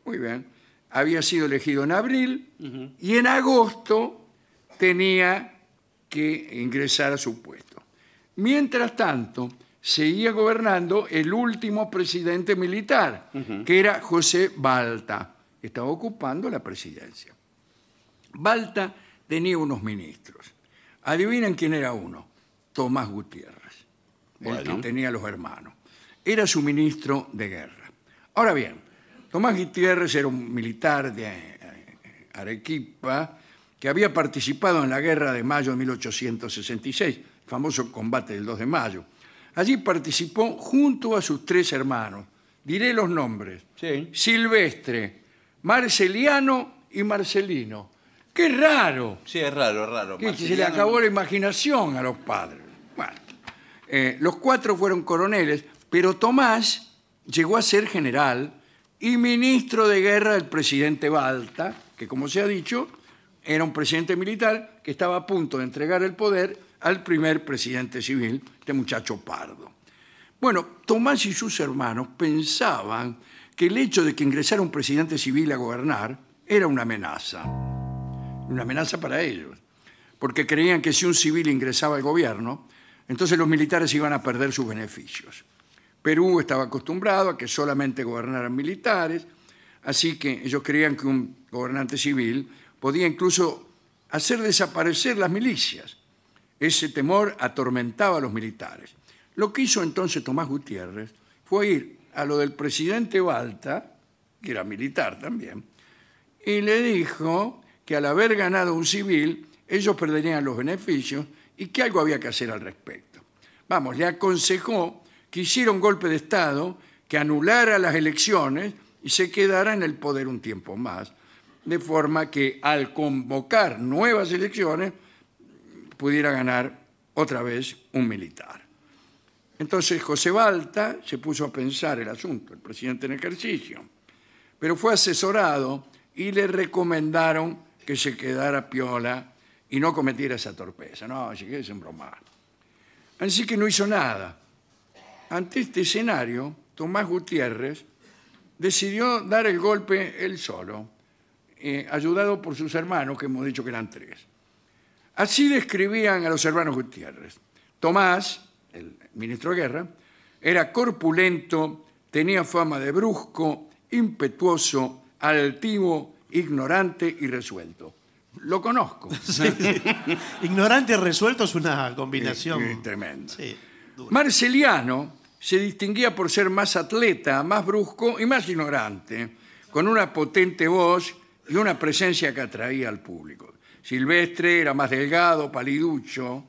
Muy bien. Había sido elegido en abril y en agosto tenía que ingresar a su puesto. Mientras tanto, seguía gobernando el último presidente militar, que era José Balta. Estaba ocupando la presidencia. Balta tenía unos ministros. Adivinen quién era uno. Tomás Gutiérrez, el que tenía los hermanos. Era su ministro de guerra. Ahora bien, Tomás Gutiérrez era un militar de eh, eh, Arequipa que había participado en la guerra de mayo de 1866, el famoso combate del 2 de mayo Allí participó junto a sus tres hermanos. Diré los nombres. Silvestre, Marceliano y Marcelino. ¡Qué raro! Sí, es raro, es raro. se le acabó la imaginación a los padres. Bueno, eh, los cuatro fueron coroneles, pero Tomás llegó a ser general y ministro de guerra del presidente Balta, que como se ha dicho, era un presidente militar que estaba a punto de entregar el poder al primer presidente civil, este muchacho pardo. Bueno, Tomás y sus hermanos pensaban que el hecho de que ingresara un presidente civil a gobernar era una amenaza, una amenaza para ellos, porque creían que si un civil ingresaba al gobierno, entonces los militares iban a perder sus beneficios. Perú estaba acostumbrado a que solamente gobernaran militares, así que ellos creían que un gobernante civil podía incluso hacer desaparecer las milicias ese temor atormentaba a los militares. Lo que hizo entonces Tomás Gutiérrez fue ir a lo del presidente Balta, que era militar también, y le dijo que al haber ganado un civil, ellos perderían los beneficios y que algo había que hacer al respecto. Vamos, le aconsejó que hiciera un golpe de Estado, que anulara las elecciones y se quedara en el poder un tiempo más, de forma que al convocar nuevas elecciones pudiera ganar otra vez un militar. Entonces José Balta se puso a pensar el asunto, el presidente en ejercicio, pero fue asesorado y le recomendaron que se quedara piola y no cometiera esa torpeza. No, si quieres en broma. Así que no hizo nada. Ante este escenario, Tomás Gutiérrez decidió dar el golpe él solo, eh, ayudado por sus hermanos, que hemos dicho que eran tres. Así describían a los hermanos Gutiérrez. Tomás, el ministro de Guerra, era corpulento, tenía fama de brusco, impetuoso, altivo, ignorante y resuelto. Lo conozco. ignorante y resuelto es una combinación. tremenda. Marceliano se distinguía por ser más atleta, más brusco y más ignorante, con una potente voz y una presencia que atraía al público. Silvestre era más delgado, paliducho,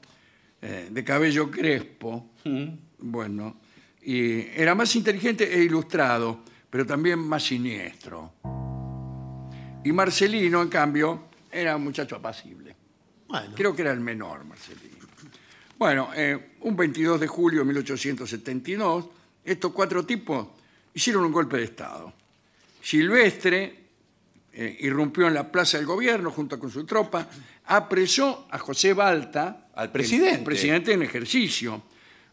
eh, de cabello crespo. Mm. Bueno, y era más inteligente e ilustrado, pero también más siniestro. Y Marcelino, en cambio, era un muchacho apacible. Creo que era el menor, Marcelino. Bueno, eh, un 22 de julio de 1872, estos cuatro tipos hicieron un golpe de Estado. Silvestre eh, irrumpió en la plaza del gobierno junto con su tropa, apresó a José Balta, al presidente, presidente en ejercicio,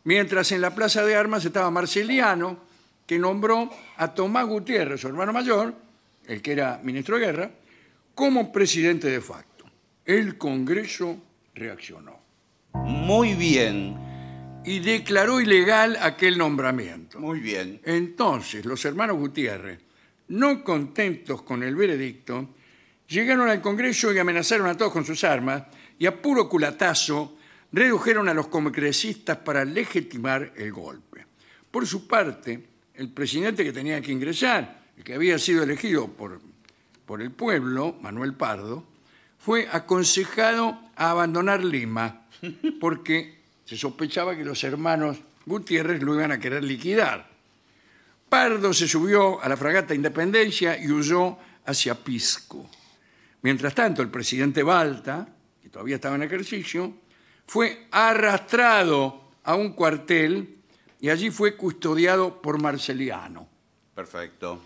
mientras en la plaza de armas estaba Marceliano, que nombró a Tomás Gutiérrez, su hermano mayor, el que era ministro de guerra, como presidente de facto. El Congreso reaccionó. Muy bien. Y declaró ilegal aquel nombramiento. Muy bien. Entonces, los hermanos Gutiérrez, no contentos con el veredicto, llegaron al Congreso y amenazaron a todos con sus armas y a puro culatazo redujeron a los congresistas para legitimar el golpe. Por su parte, el presidente que tenía que ingresar, el que había sido elegido por, por el pueblo, Manuel Pardo, fue aconsejado a abandonar Lima porque se sospechaba que los hermanos Gutiérrez lo iban a querer liquidar. Pardo se subió a la fragata Independencia y huyó hacia Pisco. Mientras tanto, el presidente Balta, que todavía estaba en ejercicio, fue arrastrado a un cuartel y allí fue custodiado por Marceliano. Perfecto.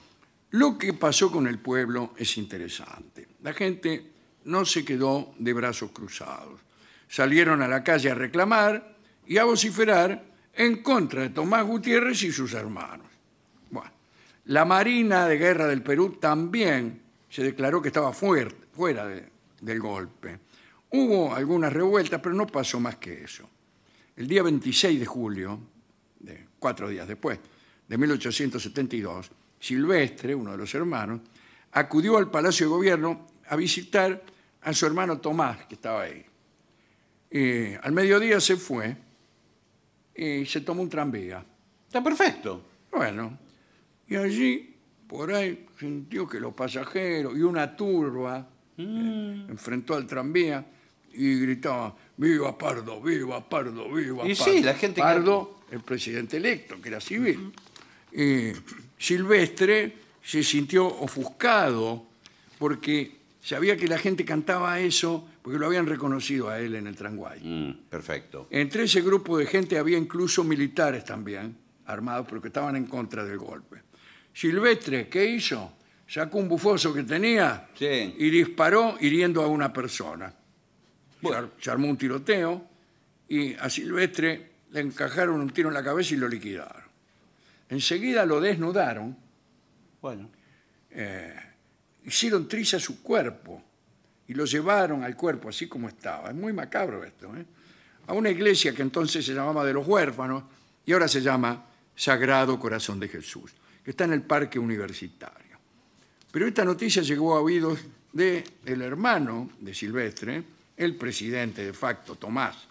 Lo que pasó con el pueblo es interesante. La gente no se quedó de brazos cruzados. Salieron a la calle a reclamar y a vociferar en contra de Tomás Gutiérrez y sus hermanos. La Marina de Guerra del Perú también se declaró que estaba fuera, del golpe. Hubo algunas revueltas, pero no pasó más que eso. El día 26 de julio, cuatro días después, de 1872, Silvestre, uno de los hermanos, acudió al Palacio de Gobierno a visitar a su hermano Tomás, que estaba ahí. al mediodía se fue y se tomó un tranvía. Está perfecto. Bueno, y allí, por ahí, sintió que los pasajeros y una turba mm. enfrentó al tranvía y gritaba, viva Pardo, viva Pardo, viva Pardo. Y sí, la gente... Pardo, el presidente electo, que era civil. Silvestre se sintió ofuscado porque sabía que la gente cantaba eso porque lo habían reconocido a él en el tranguay. Mm, perfecto. Entre ese grupo de gente había incluso militares también, armados, porque estaban en contra del golpe. Silvestre, ¿qué hizo? Sacó un bufoso que tenía y disparó hiriendo a una persona. Se armó un tiroteo y a Silvestre le encajaron un tiro en la cabeza y lo liquidaron. Enseguida lo desnudaron Bueno. Eh, hicieron triza su cuerpo y lo llevaron al cuerpo así como estaba. Es muy macabro esto. ¿eh? A una iglesia que entonces se llamaba de los huérfanos y ahora se llama Sagrado Corazón de Jesús está en el parque universitario. Pero esta noticia llegó a oídos del el hermano de Silvestre, el presidente de facto, Tomás.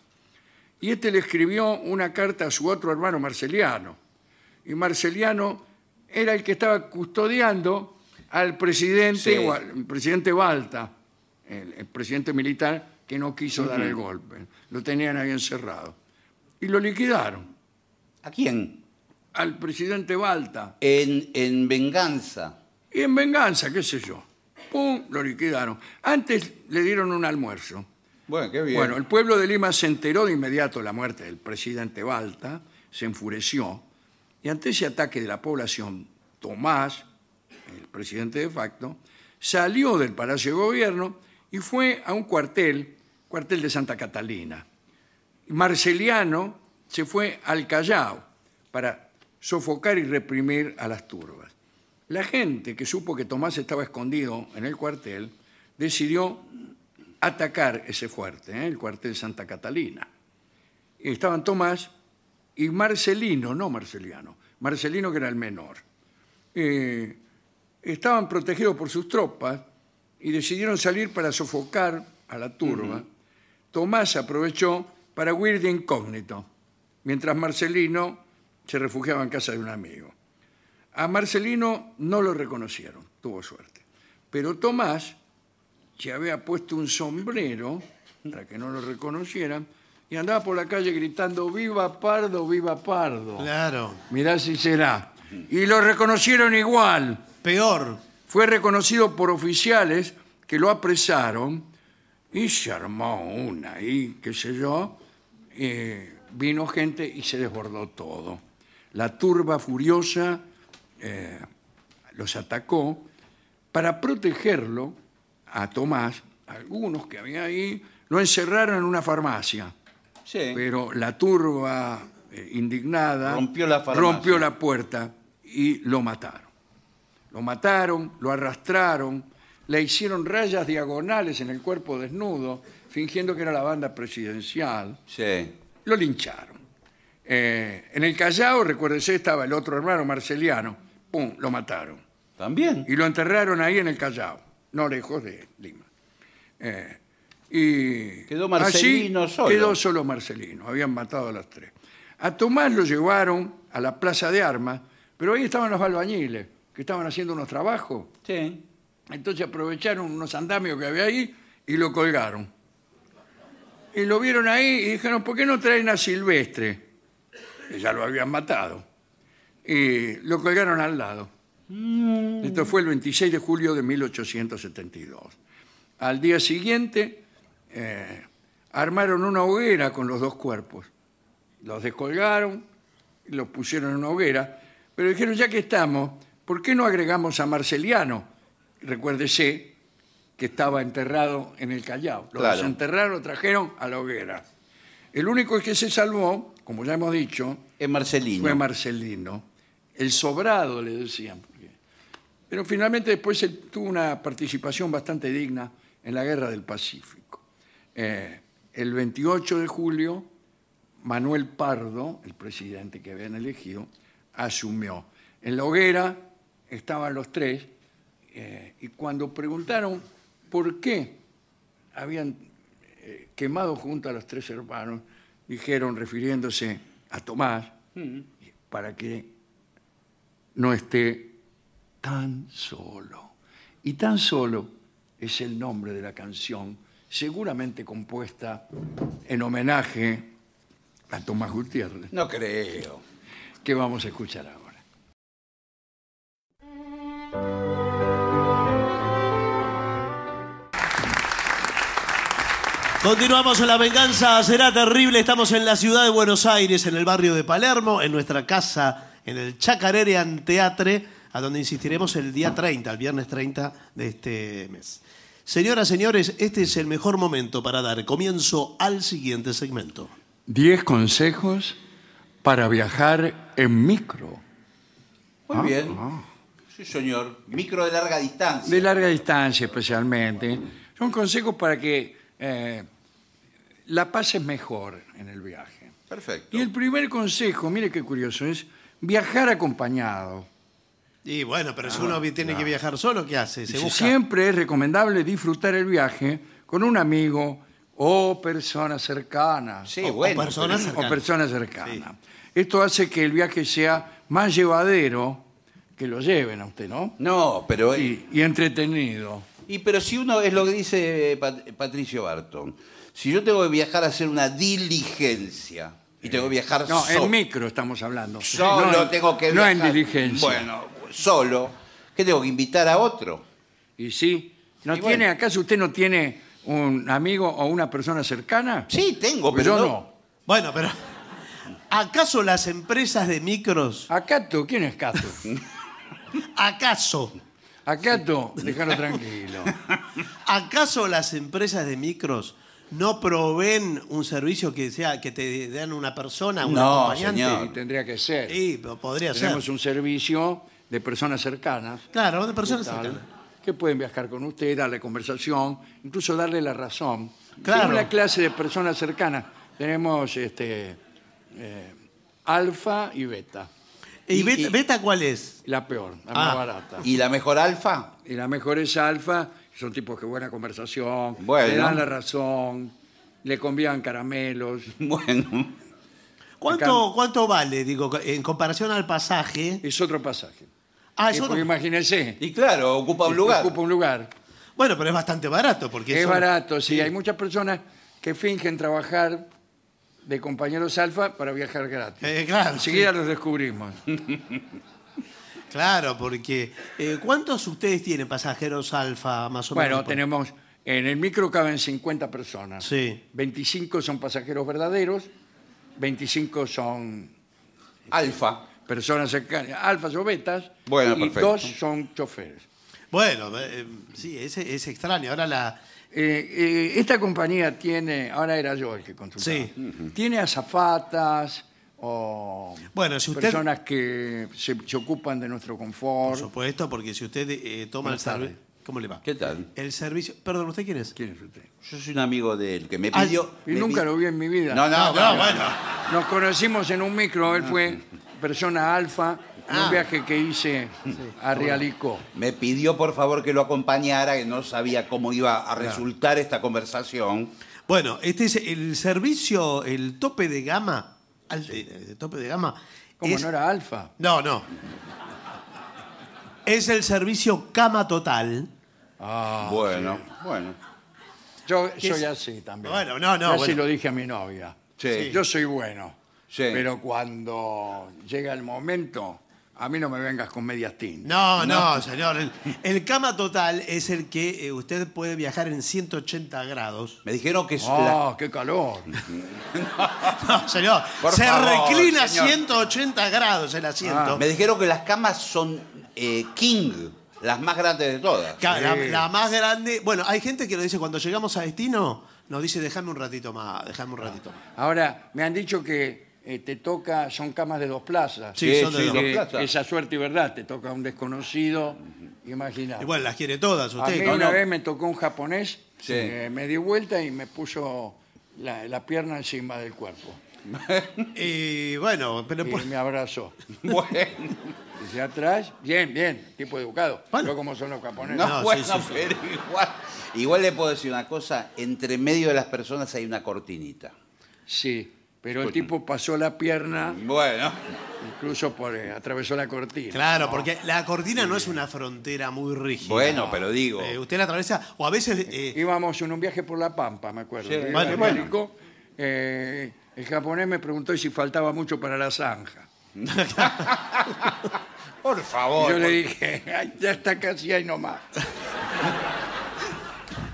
Y este le escribió una carta a su otro hermano, Marceliano. Y Marceliano era el que estaba custodiando al presidente, presidente Balta, el, presidente militar, que no quiso dar el golpe. Lo tenían ahí encerrado. Y lo liquidaron. ¿A quién? al presidente Balta. En, en venganza. Y en venganza, qué sé yo. ¡Pum! Lo liquidaron. Antes le dieron un almuerzo. Bueno, qué bien. Bueno, el pueblo de Lima se enteró de inmediato de la muerte del presidente Balta, se enfureció, y ante ese ataque de la población, Tomás, el presidente de facto, salió del Palacio de Gobierno y fue a un cuartel, cuartel de Santa Catalina. Marceliano se fue al Callao para sofocar y reprimir a las turbas. La gente que supo que Tomás estaba escondido en el cuartel decidió atacar ese fuerte, ¿eh? el cuartel Santa Catalina. estaban Tomás y Marcelino, no Marceliano, Marcelino que era el menor. Eh, estaban protegidos por sus tropas y decidieron salir para sofocar a la turba. Tomás aprovechó para huir de incógnito, mientras Marcelino se refugiaba en casa de un amigo. A Marcelino no lo reconocieron, tuvo suerte. Pero Tomás se había puesto un sombrero para que no lo reconocieran y andaba por la calle gritando viva Pardo, viva Pardo. Claro. Mirá si será. Y lo reconocieron igual. Peor. Fue reconocido por oficiales que lo apresaron y se armó una y qué sé yo. Eh, vino gente y se desbordó todo. La turba furiosa eh, los atacó para protegerlo a Tomás. Algunos que había ahí lo encerraron en una farmacia. Pero la turba eh, indignada rompió la, rompió la puerta y lo mataron. Lo mataron, lo arrastraron, le hicieron rayas diagonales en el cuerpo desnudo, fingiendo que era la banda presidencial. Lo lincharon. Eh, en el Callao, recuérdese, estaba el otro hermano, Marceliano. ¡Pum! Lo mataron. También. Y lo enterraron ahí en el Callao, no lejos de Lima. Eh, y quedó Marcelino solo. Quedó solo Marcelino, habían matado a las tres. A Tomás lo llevaron a la plaza de armas, pero ahí estaban los albañiles, que estaban haciendo unos trabajos. Sí. Entonces aprovecharon unos andamios que había ahí y lo colgaron. Y lo vieron ahí y dijeron, ¿por qué no traen a Silvestre? ya lo habían matado, y lo colgaron al lado. Mm. Esto fue el 26 de julio de 1872. Al día siguiente eh, armaron una hoguera con los dos cuerpos. Los descolgaron, los pusieron en una hoguera, pero dijeron, ya que estamos, ¿por qué no agregamos a Marceliano? Recuérdese que estaba enterrado en el Callao. Los desenterraron, lo trajeron a la hoguera. El único que se salvó como ya hemos dicho, es Marcelino. fue Marcelino. El sobrado, le decían. Pero finalmente después tuvo una participación bastante digna en la Guerra del Pacífico. Eh, el 28 de julio, Manuel Pardo, el presidente que habían elegido, asumió. En la hoguera estaban los tres eh, y cuando preguntaron por qué habían eh, quemado junto a los tres hermanos, dijeron refiriéndose a Tomás mm. para que no esté tan solo. Y tan solo es el nombre de la canción, seguramente compuesta en homenaje a Tomás Gutiérrez. No creo. Que vamos a escuchar ahora. Continuamos en La Venganza Será Terrible. Estamos en la ciudad de Buenos Aires, en el barrio de Palermo, en nuestra casa, en el Chacarerean Teatre, a donde insistiremos el día 30, el viernes 30 de este mes. Señoras, señores, este es el mejor momento para dar comienzo al siguiente segmento. 10 consejos para viajar en micro. Muy ah, bien. Ah. Sí, señor. Micro de larga distancia. De larga distancia, especialmente. Son consejos para que eh, la paz es mejor en el viaje. Perfecto. Y el primer consejo, mire qué curioso, es viajar acompañado. Y bueno, pero si ah, uno tiene que viajar solo, ¿qué hace? Siempre es recomendable disfrutar el viaje con un amigo o persona cercana. Sí, O- personas cercanas. persona cercana. Esto hace que el viaje sea más llevadero, que lo lleven a usted, ¿no? No, pero y entretenido. Y pero si uno, es lo que dice eh, Patricio Barton, si yo tengo que viajar a hacer una diligencia, y tengo que eh, viajar No, en micro estamos hablando. Solo no tengo que No en diligencia. Bueno, solo. ¿Qué tengo que invitar a otro? Y sí. ¿No tiene, acaso usted no tiene un amigo o una persona cercana? Sí, tengo, pues pero no. Bueno, pero ¿acaso las empresas de micros? ¿Acato? ¿Quién es Cato? ¿Acaso? tú, déjalo tranquilo. ¿Acaso las empresas de micros no proveen un servicio que sea que te den una persona, un No, acompañante? señor. tendría que ser. Sí, podría Tenemos ser. un servicio de personas cercanas. Claro, de personas cercanas. Que pueden viajar con usted, darle conversación, incluso darle la razón. Claro. Tenemos una clase de personas cercanas, tenemos este, eh, alfa y beta. ¿Y, beta, cuál es? La peor, la ah. más barata. ¿Y la mejor alfa? Y la mejor es alfa, son tipos que buena conversación, le dan la razón, le convían caramelos. Bueno. ¿Cuánto, ¿Cuánto vale, digo, en comparación al pasaje? Es otro pasaje. Ah, es eh, otro- imagínense, Y claro, ocupa un lugar. ocupa un lugar. Bueno, pero es bastante barato porque Es Es barato, sí. Hay muchas personas que fingen trabajar de compañeros alfa para viajar gratis. Eh, claro, Enseguida los descubrimos. Claro, porque eh, ¿cuántos ustedes tienen pasajeros alfa más o menos? Bueno, tenemos, en el micro caben 50 personas. Sí. 25 son pasajeros verdaderos, 25 son... Alfa. Personas cercanas, alfas o betas, bueno, y dos son choferes. Bueno, eh, sí, es, es extraño. Ahora la, eh, eh, esta compañía tiene, ahora era yo el que consultaba, Sí. tiene azafatas o personas que se, ocupan de nuestro confort. Por supuesto, porque si usted eh, toma el servicio... ¿Cómo le va? ¿Qué tal? El servicio... Perdón, ¿usted quién es? ¿Quién es usted? Yo soy un amigo del que me pidió. Y nunca lo vi en mi vida. No, no, no, bueno. Nos conocimos en un micro, él fue persona alfa un ah. viaje que hice a Realico. Me pidió por favor que lo acompañara, que no sabía cómo iba a resultar esta conversación. Bueno, este es el servicio, el tope de gama, al- eh, tope de gama. Como no era alfa. No, no. Es el servicio cama total. Ah, bueno, bueno. Yo soy así también. Bueno, no, no, así lo dije a mi novia. Sí. Yo soy bueno. Pero cuando llega el momento, a mí no me vengas con medias tintas. No, no, señor. El, cama total es el que eh, usted puede viajar en 180 grados. Me dijeron que es ah, la- ¡Ah, qué calor! No, señor. se reclina 180 grados el asiento. Ah, me dijeron que las camas son eh, king, las más grandes de todas. La, más grande. Bueno, hay gente que lo dice cuando llegamos a destino, nos dice, déjame un ratito más, déjame un ratito más. Ahora, me han dicho que eh, te toca, son camas de dos plazas. Sí, son de dos plazas. Esa suerte y verdad, te toca un desconocido, imagínate. Igual las quiere todas A una vez me tocó un japonés, eh, me di vuelta y me puso la, pierna encima del cuerpo. Y bueno, pero Y me abrazó. Bueno, Desde atrás, bien, bien, tipo educado. como son los japoneses. no, pero igual. Igual le puedo decir una cosa, entre medio de las personas hay una cortinita. Sí, pero el tipo pasó la pierna, Bueno, incluso por, eh, atravesó la cortina. Claro, porque la cortina no es una frontera muy rígida. bueno, pero digo. Eh, usted la atraviesa, o a veces. Eh, Íbamos en un viaje por La Pampa, me acuerdo. el japonés me preguntó si faltaba mucho para la zanja. Por favor. Yo le dije, ya está casi ahí nomás.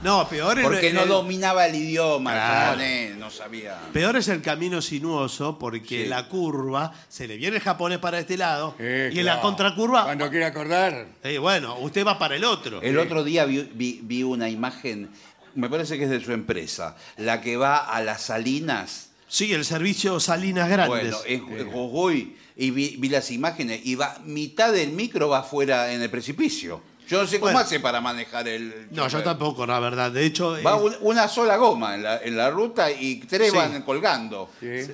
no, peor Porque no dominaba el idioma. japonés no sabía. Peor es el camino sinuoso porque la curva se le viene el japonés para este lado y en la contracurva. Cuando quiere acordar. bueno, usted va para el otro. El otro día vi, una imagen, me parece que es de su empresa, la que va a las salinas. Sí, el servicio Salinas Grandes. Bueno, y vi, las imágenes, y va, mitad del micro va afuera en el precipicio. Yo no sé cómo hace para manejar el. No, yo tampoco, la verdad. De hecho. Va una sola goma en la, ruta y tres van colgando.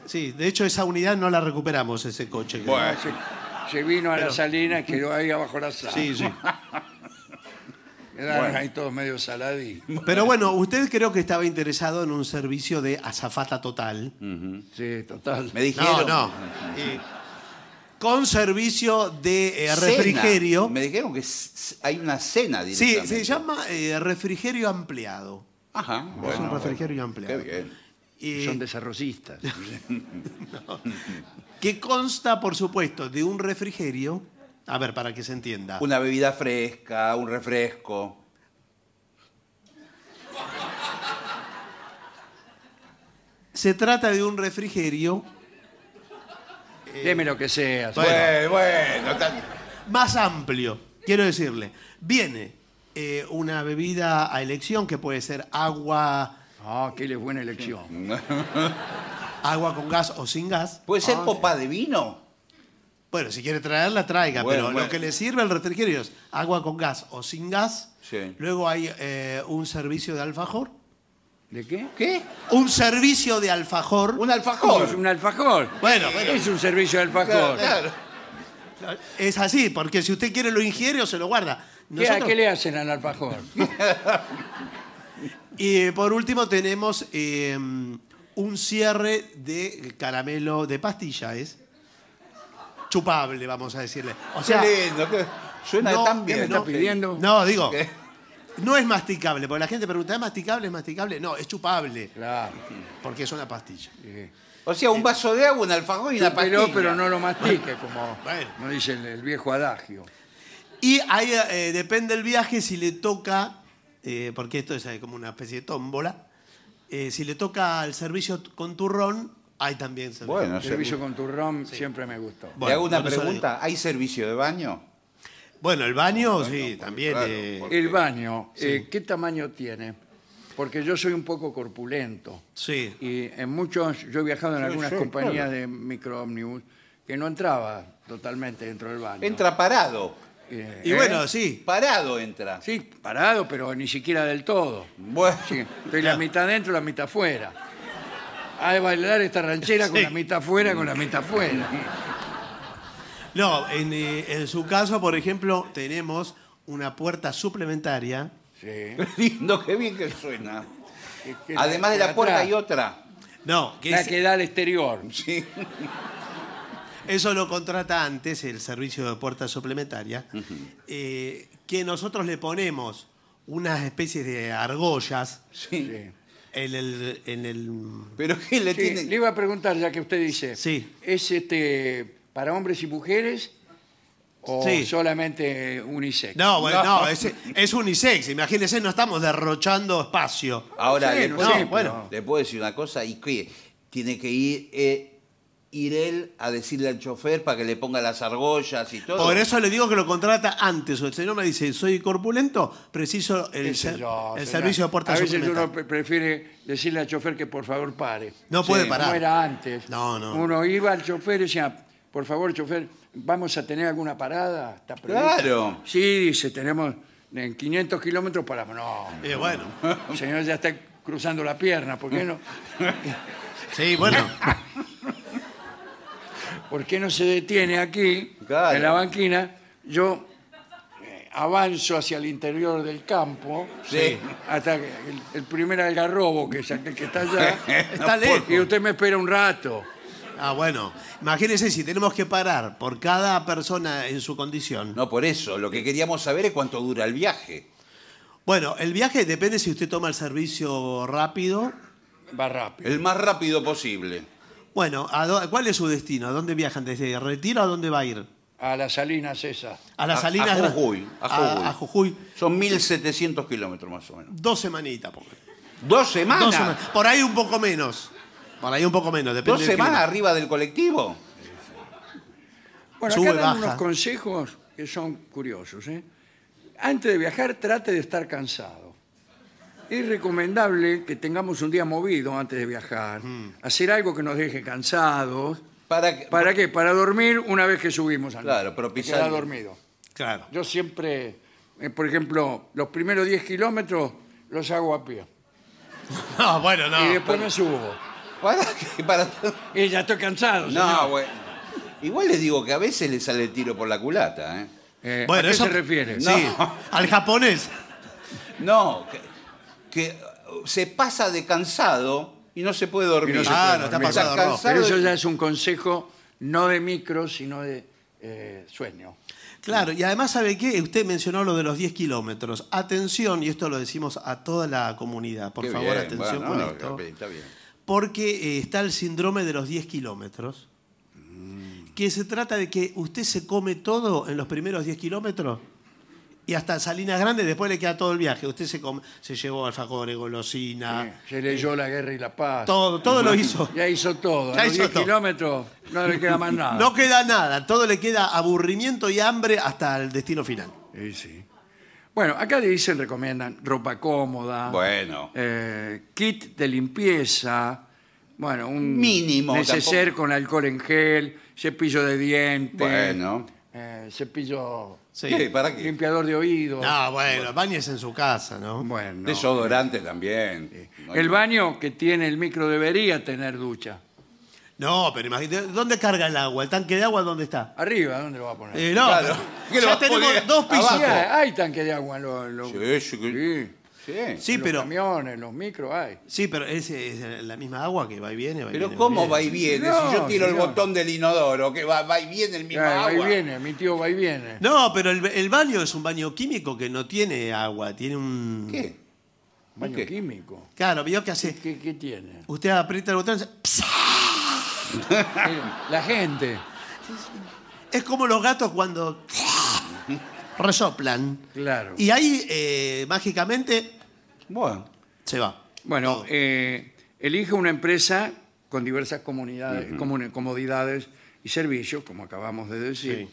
Sí. de hecho, esa unidad no la recuperamos, ese coche. Bueno, se, vino a la salina y quedó ahí abajo la sala. Sí, sí. Eran ahí todos medio saladí. Pero bueno, usted creo que estaba interesado en un servicio de azafata total. Sí, total. Me dijeron. No, no. con servicio de eh, refrigerio. Me dijeron que hay una cena Sí, se llama eh, refrigerio ampliado. Ajá. es un refrigerio ampliado. Qué bien. Son desarrollistas. que consta, por supuesto, de un refrigerio. A ver, para que se entienda. Una bebida fresca, un refresco. Se trata de un refrigerio eh, Deme lo que sea. Bueno, Más amplio, quiero decirle. Viene eh, una bebida a elección que puede ser agua, Ah, qué le- buena elección. agua con gas o sin gas. ¿Puede ser ah, popa de vino? Bueno, si quiere traerla, traiga, pero lo que le sirve al refrigerio es agua con gas o sin gas. Luego hay eh, un servicio de alfajor ¿De qué? ¿Qué? Un servicio de alfajor. ¿Un alfajor? Es un alfajor. Bueno, bueno. Es un servicio de alfajor. Claro, Es así, porque si usted quiere lo ingiere o se lo guarda. ¿Qué, le hacen al alfajor? y por último tenemos em, un cierre de caramelo de pastilla, ¿es? Chupable, vamos a decirle. O sea, qué lindo, Suena tan bien. Eh, pidiendo? Eh, no, digo, no es masticable, porque la gente pregunta, ¿es masticable? ¿Es masticable? No, es chupable, Claro. porque es una pastilla. O sea, un vaso de agua, un alfajor y una pastilla. Pero, no lo mastique, como dicen dice el, viejo adagio. Y ahí eh, depende del viaje si le toca, eh, porque esto es eh, como una especie de tómbola, si le toca el servicio con turrón, hay también servicio. Bueno, Servicio con turrón siempre me gustó. Bueno, hago una pregunta. ¿Hay servicio de baño? Bueno, el baño, sí, también. Eh, el baño, eh, ¿qué tamaño tiene? Porque yo soy un poco corpulento. Sí. Y en muchos, yo he viajado en algunas compañías de microómnibus que no entraba totalmente dentro del baño. Entra parado. Y ¿eh? bueno, sí. Parado entra. Sí, parado, pero ni siquiera del todo. Bueno, Sí, estoy la mitad dentro, la mitad fuera. Hay bailar esta ranchera con la mitad fuera, con la mitad fuera. No, eh, en, su caso, por ejemplo, tenemos una puerta suplementaria. Sí. Lindo, qué bien que suena. Además de la puerta hay otra. No, que La que da al exterior. Sí. eso lo contrata antes el servicio de puerta suplementaria, eh, que nosotros le ponemos unas especies de argollas Sí. en el... Pero ¿qué le tiene? le iba a preguntar, ya que usted dice. Sí. ¿Es este para hombres y mujeres o solamente unisex. No, no, es, unisex. Imagínense, no estamos derrochando espacio. Ahora, le, puedo, bueno. le puedo decir una cosa y que tiene que ir, eh, ir él a decirle al chofer para que le ponga las argollas y todo. Por eso le digo que lo contrata antes. O El señor me dice, soy corpulento, preciso el, servicio de puerta A veces uno prefiere decirle al chofer que por favor pare. No puede parar. No era antes. No, no. Uno iba al chofer y decía, por favor, chofer, ¿vamos a tener alguna parada? ¿Está Claro. Sí, dice, tenemos en 500 kilómetros para... Eh, no, bueno. el señor ya está cruzando la pierna, ¿por qué no, Sí, bueno. por qué no se detiene aquí, en la banquina? Yo eh, avanzo hacia el interior del campo Sí. hasta el, primer algarrobo, que que está allá, Está lejos. y usted me espera un rato. Ah, bueno. Imagínense si tenemos que parar por cada persona en su condición. No, por eso. Lo que queríamos saber es cuánto dura el viaje. Bueno, el viaje depende si usted toma el servicio rápido. Va rápido. El más rápido posible. Bueno, ¿cuál es su destino? ¿A dónde viajan? ¿Desde Retiro a dónde va a ir? A las salinas esas. A las Salinas a Jujuy, a Jujuy. a Jujuy. Son 1700 kilómetros más o menos. Dos semanitas, ¿Dos semanas? Dos semanas. Por ahí un poco menos. Bueno, ahí un poco menos, depende ¿Dos semanas arriba del colectivo? Bueno, acá unos consejos que son curiosos. ¿eh? Antes de viajar, trate de estar cansado. Es recomendable que tengamos un día movido antes de viajar. Mm. Hacer algo que nos deje cansados. Para, ¿Para qué? Para dormir una vez que subimos al Claro, propiciar- Quedar dormido. Claro. Yo siempre, eh, por ejemplo, los primeros 10 kilómetros los hago a pie. No, bueno, no. y después me subo. Y ya estoy cansado. No, Igual les digo que a veces le sale el tiro por la culata, ¿eh? Eh, ¿A qué se refiere? al japonés. No, que, se pasa de cansado y no se puede dormir. Ah, no, está Pero eso ya es un consejo no de micro, sino de eh, sueño. Claro, y además, ¿sabe qué? Usted mencionó lo de los 10 kilómetros. Atención, y esto lo decimos a toda la comunidad. Por favor, atención con esto. Está bien porque eh, está el síndrome de los 10 kilómetros, mm. que se trata de que usted se come todo en los primeros 10 kilómetros y hasta Salinas Grande después le queda todo el viaje. Usted se, come, se llevó alfajores, golosina. se leyó eh, La Guerra y la Paz. Todo, todo lo hizo. Ya hizo todo. Ya 10 kilómetros no le queda más nada. No queda nada. Todo le queda aburrimiento y hambre hasta el destino final. Sí, sí. Bueno, acá dicen, recomiendan ropa cómoda, Bueno. Eh, kit de limpieza, bueno, un Mínimo, neceser con alcohol en gel, cepillo de dientes, Bueno. Eh, cepillo, limpiador de oídos. No, bueno, bañes en su casa, ¿no? Bueno, Desodorante también. el baño que tiene el micro debería tener ducha. No, pero imagínate, ¿dónde carga el agua? ¿El tanque de agua dónde está? Arriba, ¿dónde lo va a poner? Eh, no, Claro. ya tenemos dos pisos. hay, tanque de agua en los, Sí, sí que- sí. los camiones, los micros hay. sí, pero es, es la misma agua que va y viene. Va y Pero ¿cómo va y viene? si yo tiro el botón del inodoro, que va, y viene el mismo agua? Eh, va y viene, mi tío va y viene. No, pero el, baño es un baño químico que no tiene agua, tiene un... ¿Qué? Baño químico. Claro, vio que hace... ¿Qué, tiene? Usted aprieta el botón y dice. La gente. Es como los gatos cuando resoplan. Claro. Y ahí, eh, mágicamente, Bueno, se va. bueno eh, elige una empresa con diversas comodidades y servicios, como acabamos de decir.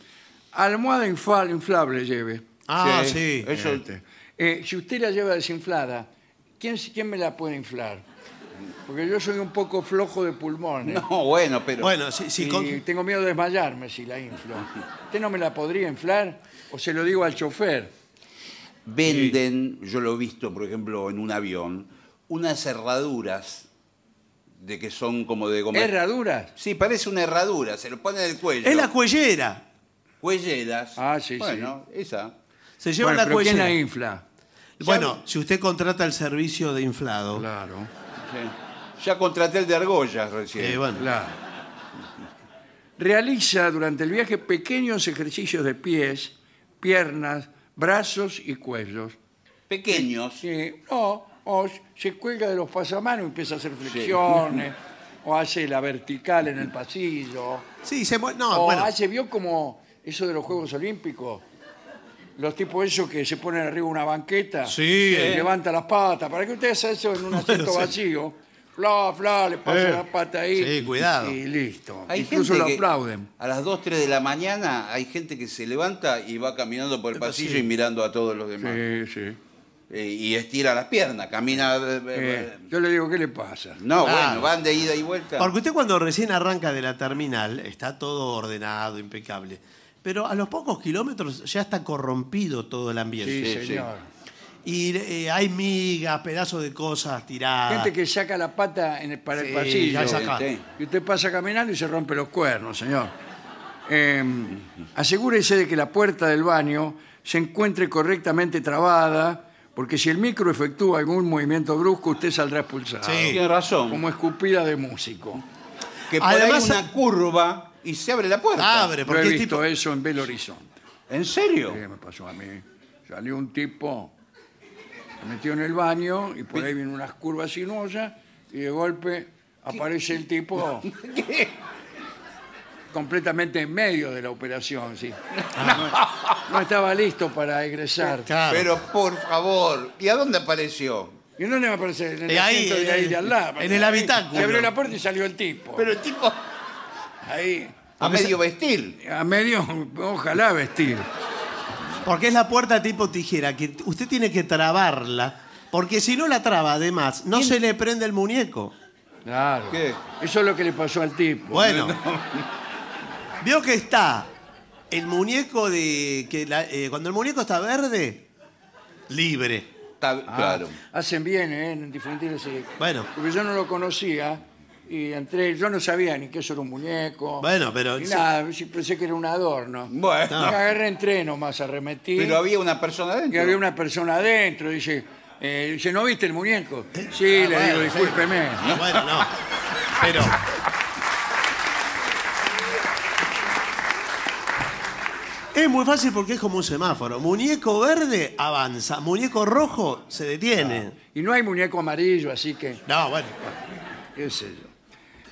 Almohada inflable lleve. Ah, sí. Este. Eh, si usted la lleva desinflada, ¿quién, ¿quién me la puede inflar? Porque yo soy un poco flojo de pulmones. No, bueno, pero... Bueno, tengo miedo de desmayarme si la inflo. ¿Usted no me la podría inflar? ¿O se lo digo al chofer? Venden, yo lo he visto, por ejemplo, en un avión, unas herraduras de que son como de goma. ¿Herraduras? Sí, parece una herradura, se lo pone en el cuello. Es la cuellera. Cuelleras. Ah, sí, sí. Bueno, esa. Se lleva la pero ¿quién la infla? Bueno, si usted contrata el servicio de inflado, Claro. Ya contraté el de argollas recién. Eh, bueno. Realiza durante el viaje pequeños ejercicios de pies, piernas, brazos y cuellos. Pequeños. Sí, no, o se cuelga de los pasamanos y empieza a hacer flexiones, o hace la vertical en el pasillo, Sí, se mueve. no, o hace, vio como eso de los Juegos Olímpicos, los tipos esos que se ponen arriba una banqueta, Sí, levanta las patas, para que ustedes hacen eso en un asiento vacío, fla, fla, le paso eh. la pata ahí. Sí, cuidado. Y listo. Incluso lo aplauden. a las 2, 3 de la mañana hay gente que se levanta y va caminando por el eh, pasillo y mirando a todos los demás. Sí, sí. Eh, y estira las piernas, camina... yo le digo, ¿qué le pasa? No, bueno, van de ida y vuelta. Porque usted cuando recién arranca de la terminal está todo ordenado, impecable. Pero a los pocos kilómetros ya está corrompido todo el ambiente. Sí, señor y eh, hay migas, pedazos de cosas tiradas. Gente que saca la pata en el, para el pasillo. ya Y usted pasa caminando y se rompe los cuernos, señor. Em, asegúrese de que la puerta del baño se encuentre correctamente trabada, porque si el micro efectúa algún movimiento brusco, usted saldrá expulsado. Sí. Tiene razón. Como escupida de músico. Que por una eh, curva y se abre la puerta. Abre, Yo he visto eso en Belo Horizonte. ¿En serio? Sí, me pasó a mí. Salió un tipo se metió en el baño y por ahí vienen unas curvas sinuosas y de golpe aparece el tipo completamente en medio de la operación. ¿sí? Ah. No, estaba listo para egresar. Pero por favor, ¿y a dónde apareció? Y no me aparece en el De de ahí de en el habitáculo. Se abrió la puerta y salió el tipo. Pero el tipo Ahí. a medio vestir. a medio, ojalá vestir. Porque es la puerta tipo tijera, que usted tiene que trabarla. Porque si no la traba, además, no se le prende el muñeco. Claro. ¿Qué? Eso es lo que le pasó al tipo. Bueno. Vio que está el muñeco de. Que eh, cuando el muñeco está verde, libre. Ah. Claro. Hacen bien, ¿eh? En difundir eh, Bueno, Porque yo no lo conocía y entré, yo no sabía ni que eso era un muñeco. Bueno, pero. nada, pensé que era un adorno. Bueno. Me agarré en nomás, arremetí. Pero había una persona adentro. Y había una persona adentro, dice. Eh, dice, ¿no viste el muñeco? ¿Eh? Sí, ah, le digo, discúlpeme. bueno, no. Pero. Es muy fácil porque es como un semáforo. Muñeco verde avanza, muñeco rojo se detiene. Ah. Y no hay muñeco amarillo, así que, No, bueno. qué sé yo.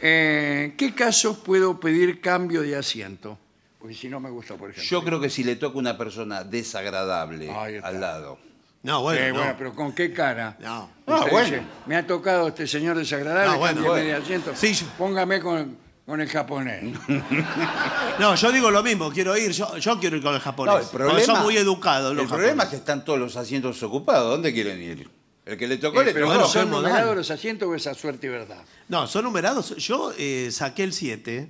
¿En eh, qué casos puedo pedir cambio de asiento? Porque si no me gusta, por ejemplo. Yo creo que si le toca una persona desagradable al lado. No, bueno, bueno, pero ¿con qué cara? No. No ah, bueno. me ha tocado este señor desagradable, No, bueno. de asiento. Sí, Póngame con, con el japonés. No, yo digo lo mismo, quiero ir, yo, quiero ir con el japonés. No, son muy educados los el problema es que están todos los asientos ocupados. ¿Dónde quieren ir? El que le tocó eh, le pero tocó. ¿Son numerados los asientos o esa suerte y verdad? No, son numerados. Yo eh, saqué el 7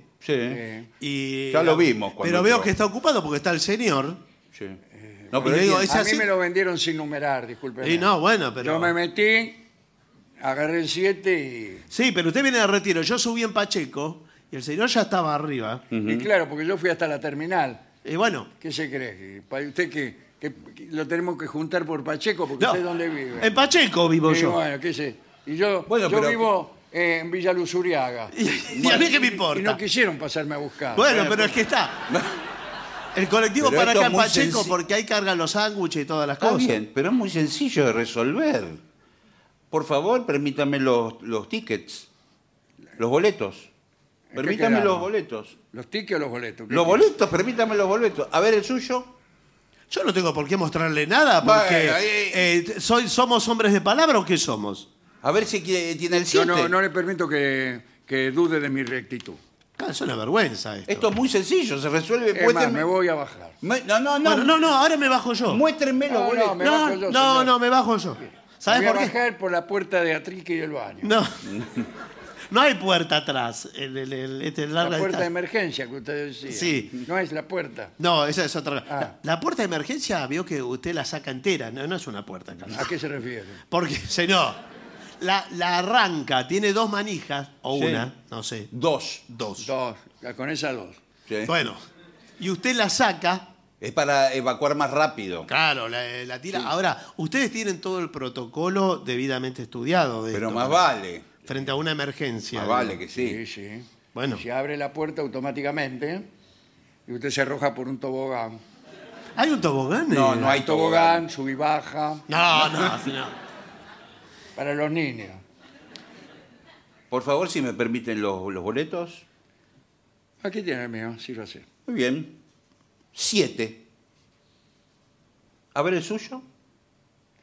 Sí. Ya lo vimos Pero veo que está ocupado porque está el señor. sí. Eh, pero a mí me lo vendieron sin numerar, disculpe. Y no, bueno, pero... Yo me metí, agarré el 7 y... Sí, pero usted viene de retiro. Yo subí en Pacheco y el señor ya estaba arriba. Y claro, porque yo fui hasta la terminal. Y bueno, ¿Qué se cree? ¿Para usted qué? que lo tenemos que juntar por Pacheco, porque sé dónde vive. En Pacheco vivo yo. bueno, qué sé. Y yo, vivo en Villa Luzuriaga. Y- a mí qué me importa. Y no quisieron pasarme a buscar. Bueno, pero es que está. El colectivo para acá en Pacheco porque ahí cargan los sándwiches y todas las cosas. bien, pero es muy sencillo de resolver. Por favor, permítame los, los tickets, los boletos. Permítame los boletos. ¿Los tickets o los boletos? Los boletos, permítame los boletos. A ver el suyo. Yo no tengo por qué mostrarle nada, porque eh, ¿somos hombres de palabra o qué somos? A ver si tiene el siete. Yo no, le permito que, dude de mi rectitud. eso ah, Es una vergüenza esto. es muy sencillo, se resuelve. Es más, me voy a bajar. No, no, no. ahora me bajo yo. Muéstreme los No, no, me bajo yo, no, no, me bajo yo. ¿Sabes voy por a bajar por la puerta de atrique y el baño. No. no hay puerta atrás. Este, la puerta de emergencia que usted decía. Sí. No es la puerta. No, esa es otra. Ah. La, puerta de emergencia, vio que usted la saca entera, no, es una puerta. ¿A qué se refiere? Porque, señor, la, arranca, tiene dos manijas, o una, no sé. Dos. Dos. Dos, con esa dos. Bueno, y usted la saca es para evacuar más rápido. Claro, la, eh, tira. Ahora, ustedes tienen todo el protocolo debidamente estudiado. De Pero más vale frente a una emergencia. Ah, vale, que sí. Sí, sí. Bueno. Se abre la puerta automáticamente y usted se arroja por un tobogán. ¿Hay un tobogán? No, no hay tobogán, subí y baja. No, no, no. Para los niños. Por favor, si me permiten los, boletos. Aquí tiene el mío, sí lo sé. Muy bien. Siete. A ver el suyo.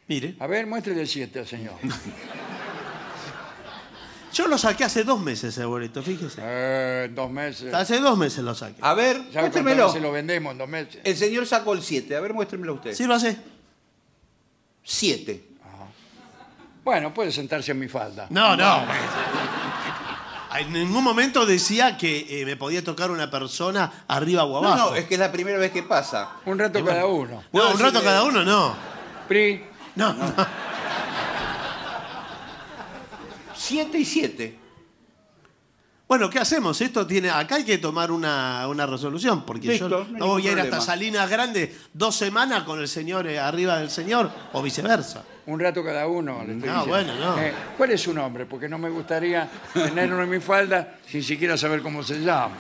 Mire. A ver, muéstrele el siete al señor. Yo lo saqué hace dos meses, abuelito, fíjese. Eh, dos meses. Hace dos meses lo saqué. A ver, muéstremelo. Se lo vendemos en dos meses. El señor sacó el siete, A ver, muéstremelo usted. Sí, lo hace. Siete. Bueno, puede sentarse en mi falda. No, no. En ningún momento decía que eh, me podía tocar una persona arriba o abajo. No, no, es que es la primera vez que pasa. Un rato cada uno. No, un rato cada uno no. Pri. No, no. 7 y 7. Bueno, ¿qué hacemos? Esto tiene, acá hay que tomar una, una resolución, porque yo no, voy a ir hasta Salinas Grande dos semanas con el señor eh, arriba del señor, o viceversa. Un rato cada uno. no. Eh, ¿Cuál es su nombre? Porque no me gustaría tener uno en mi falda sin siquiera saber cómo se llama.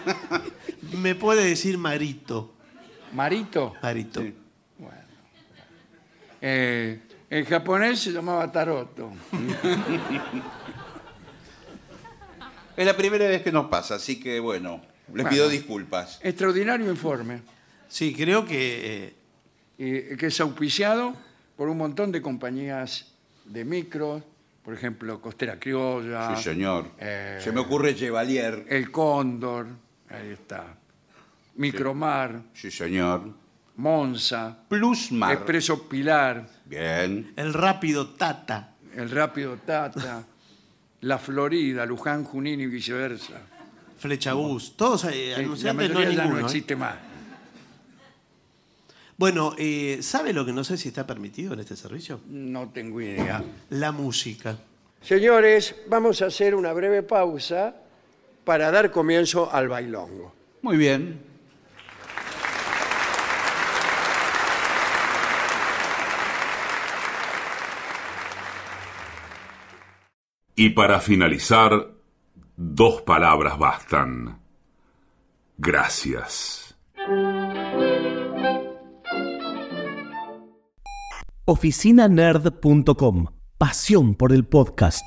me puede decir Marito. ¿Marito? Marito. Bueno. Eh, en japonés se llamaba taroto. Es la primera vez que nos pasa, así que bueno, les pido disculpas. Extraordinario informe, Sí, creo que que es auspiciado por un montón de compañías de micro, por ejemplo, Costera Criolla, Sí, señor. Eh, se me ocurre Chevalier. El Cóndor, ahí está, Micromar, Sí, señor. Monza, Plusmar. Expreso Pilar, el rápido Tata. El rápido Tata. la Florida, Luján, Junín y viceversa. Flechabús. Todos hay, eh, no hay ninguno, no ¿eh? existe más. Bueno, eh, ¿sabe lo que no sé si está permitido en este servicio? No tengo idea. La música. Señores, vamos a hacer una breve pausa para dar comienzo al bailongo. Muy bien. Y para finalizar, dos palabras bastan. Gracias. Oficinanerd.com Pasión por el podcast.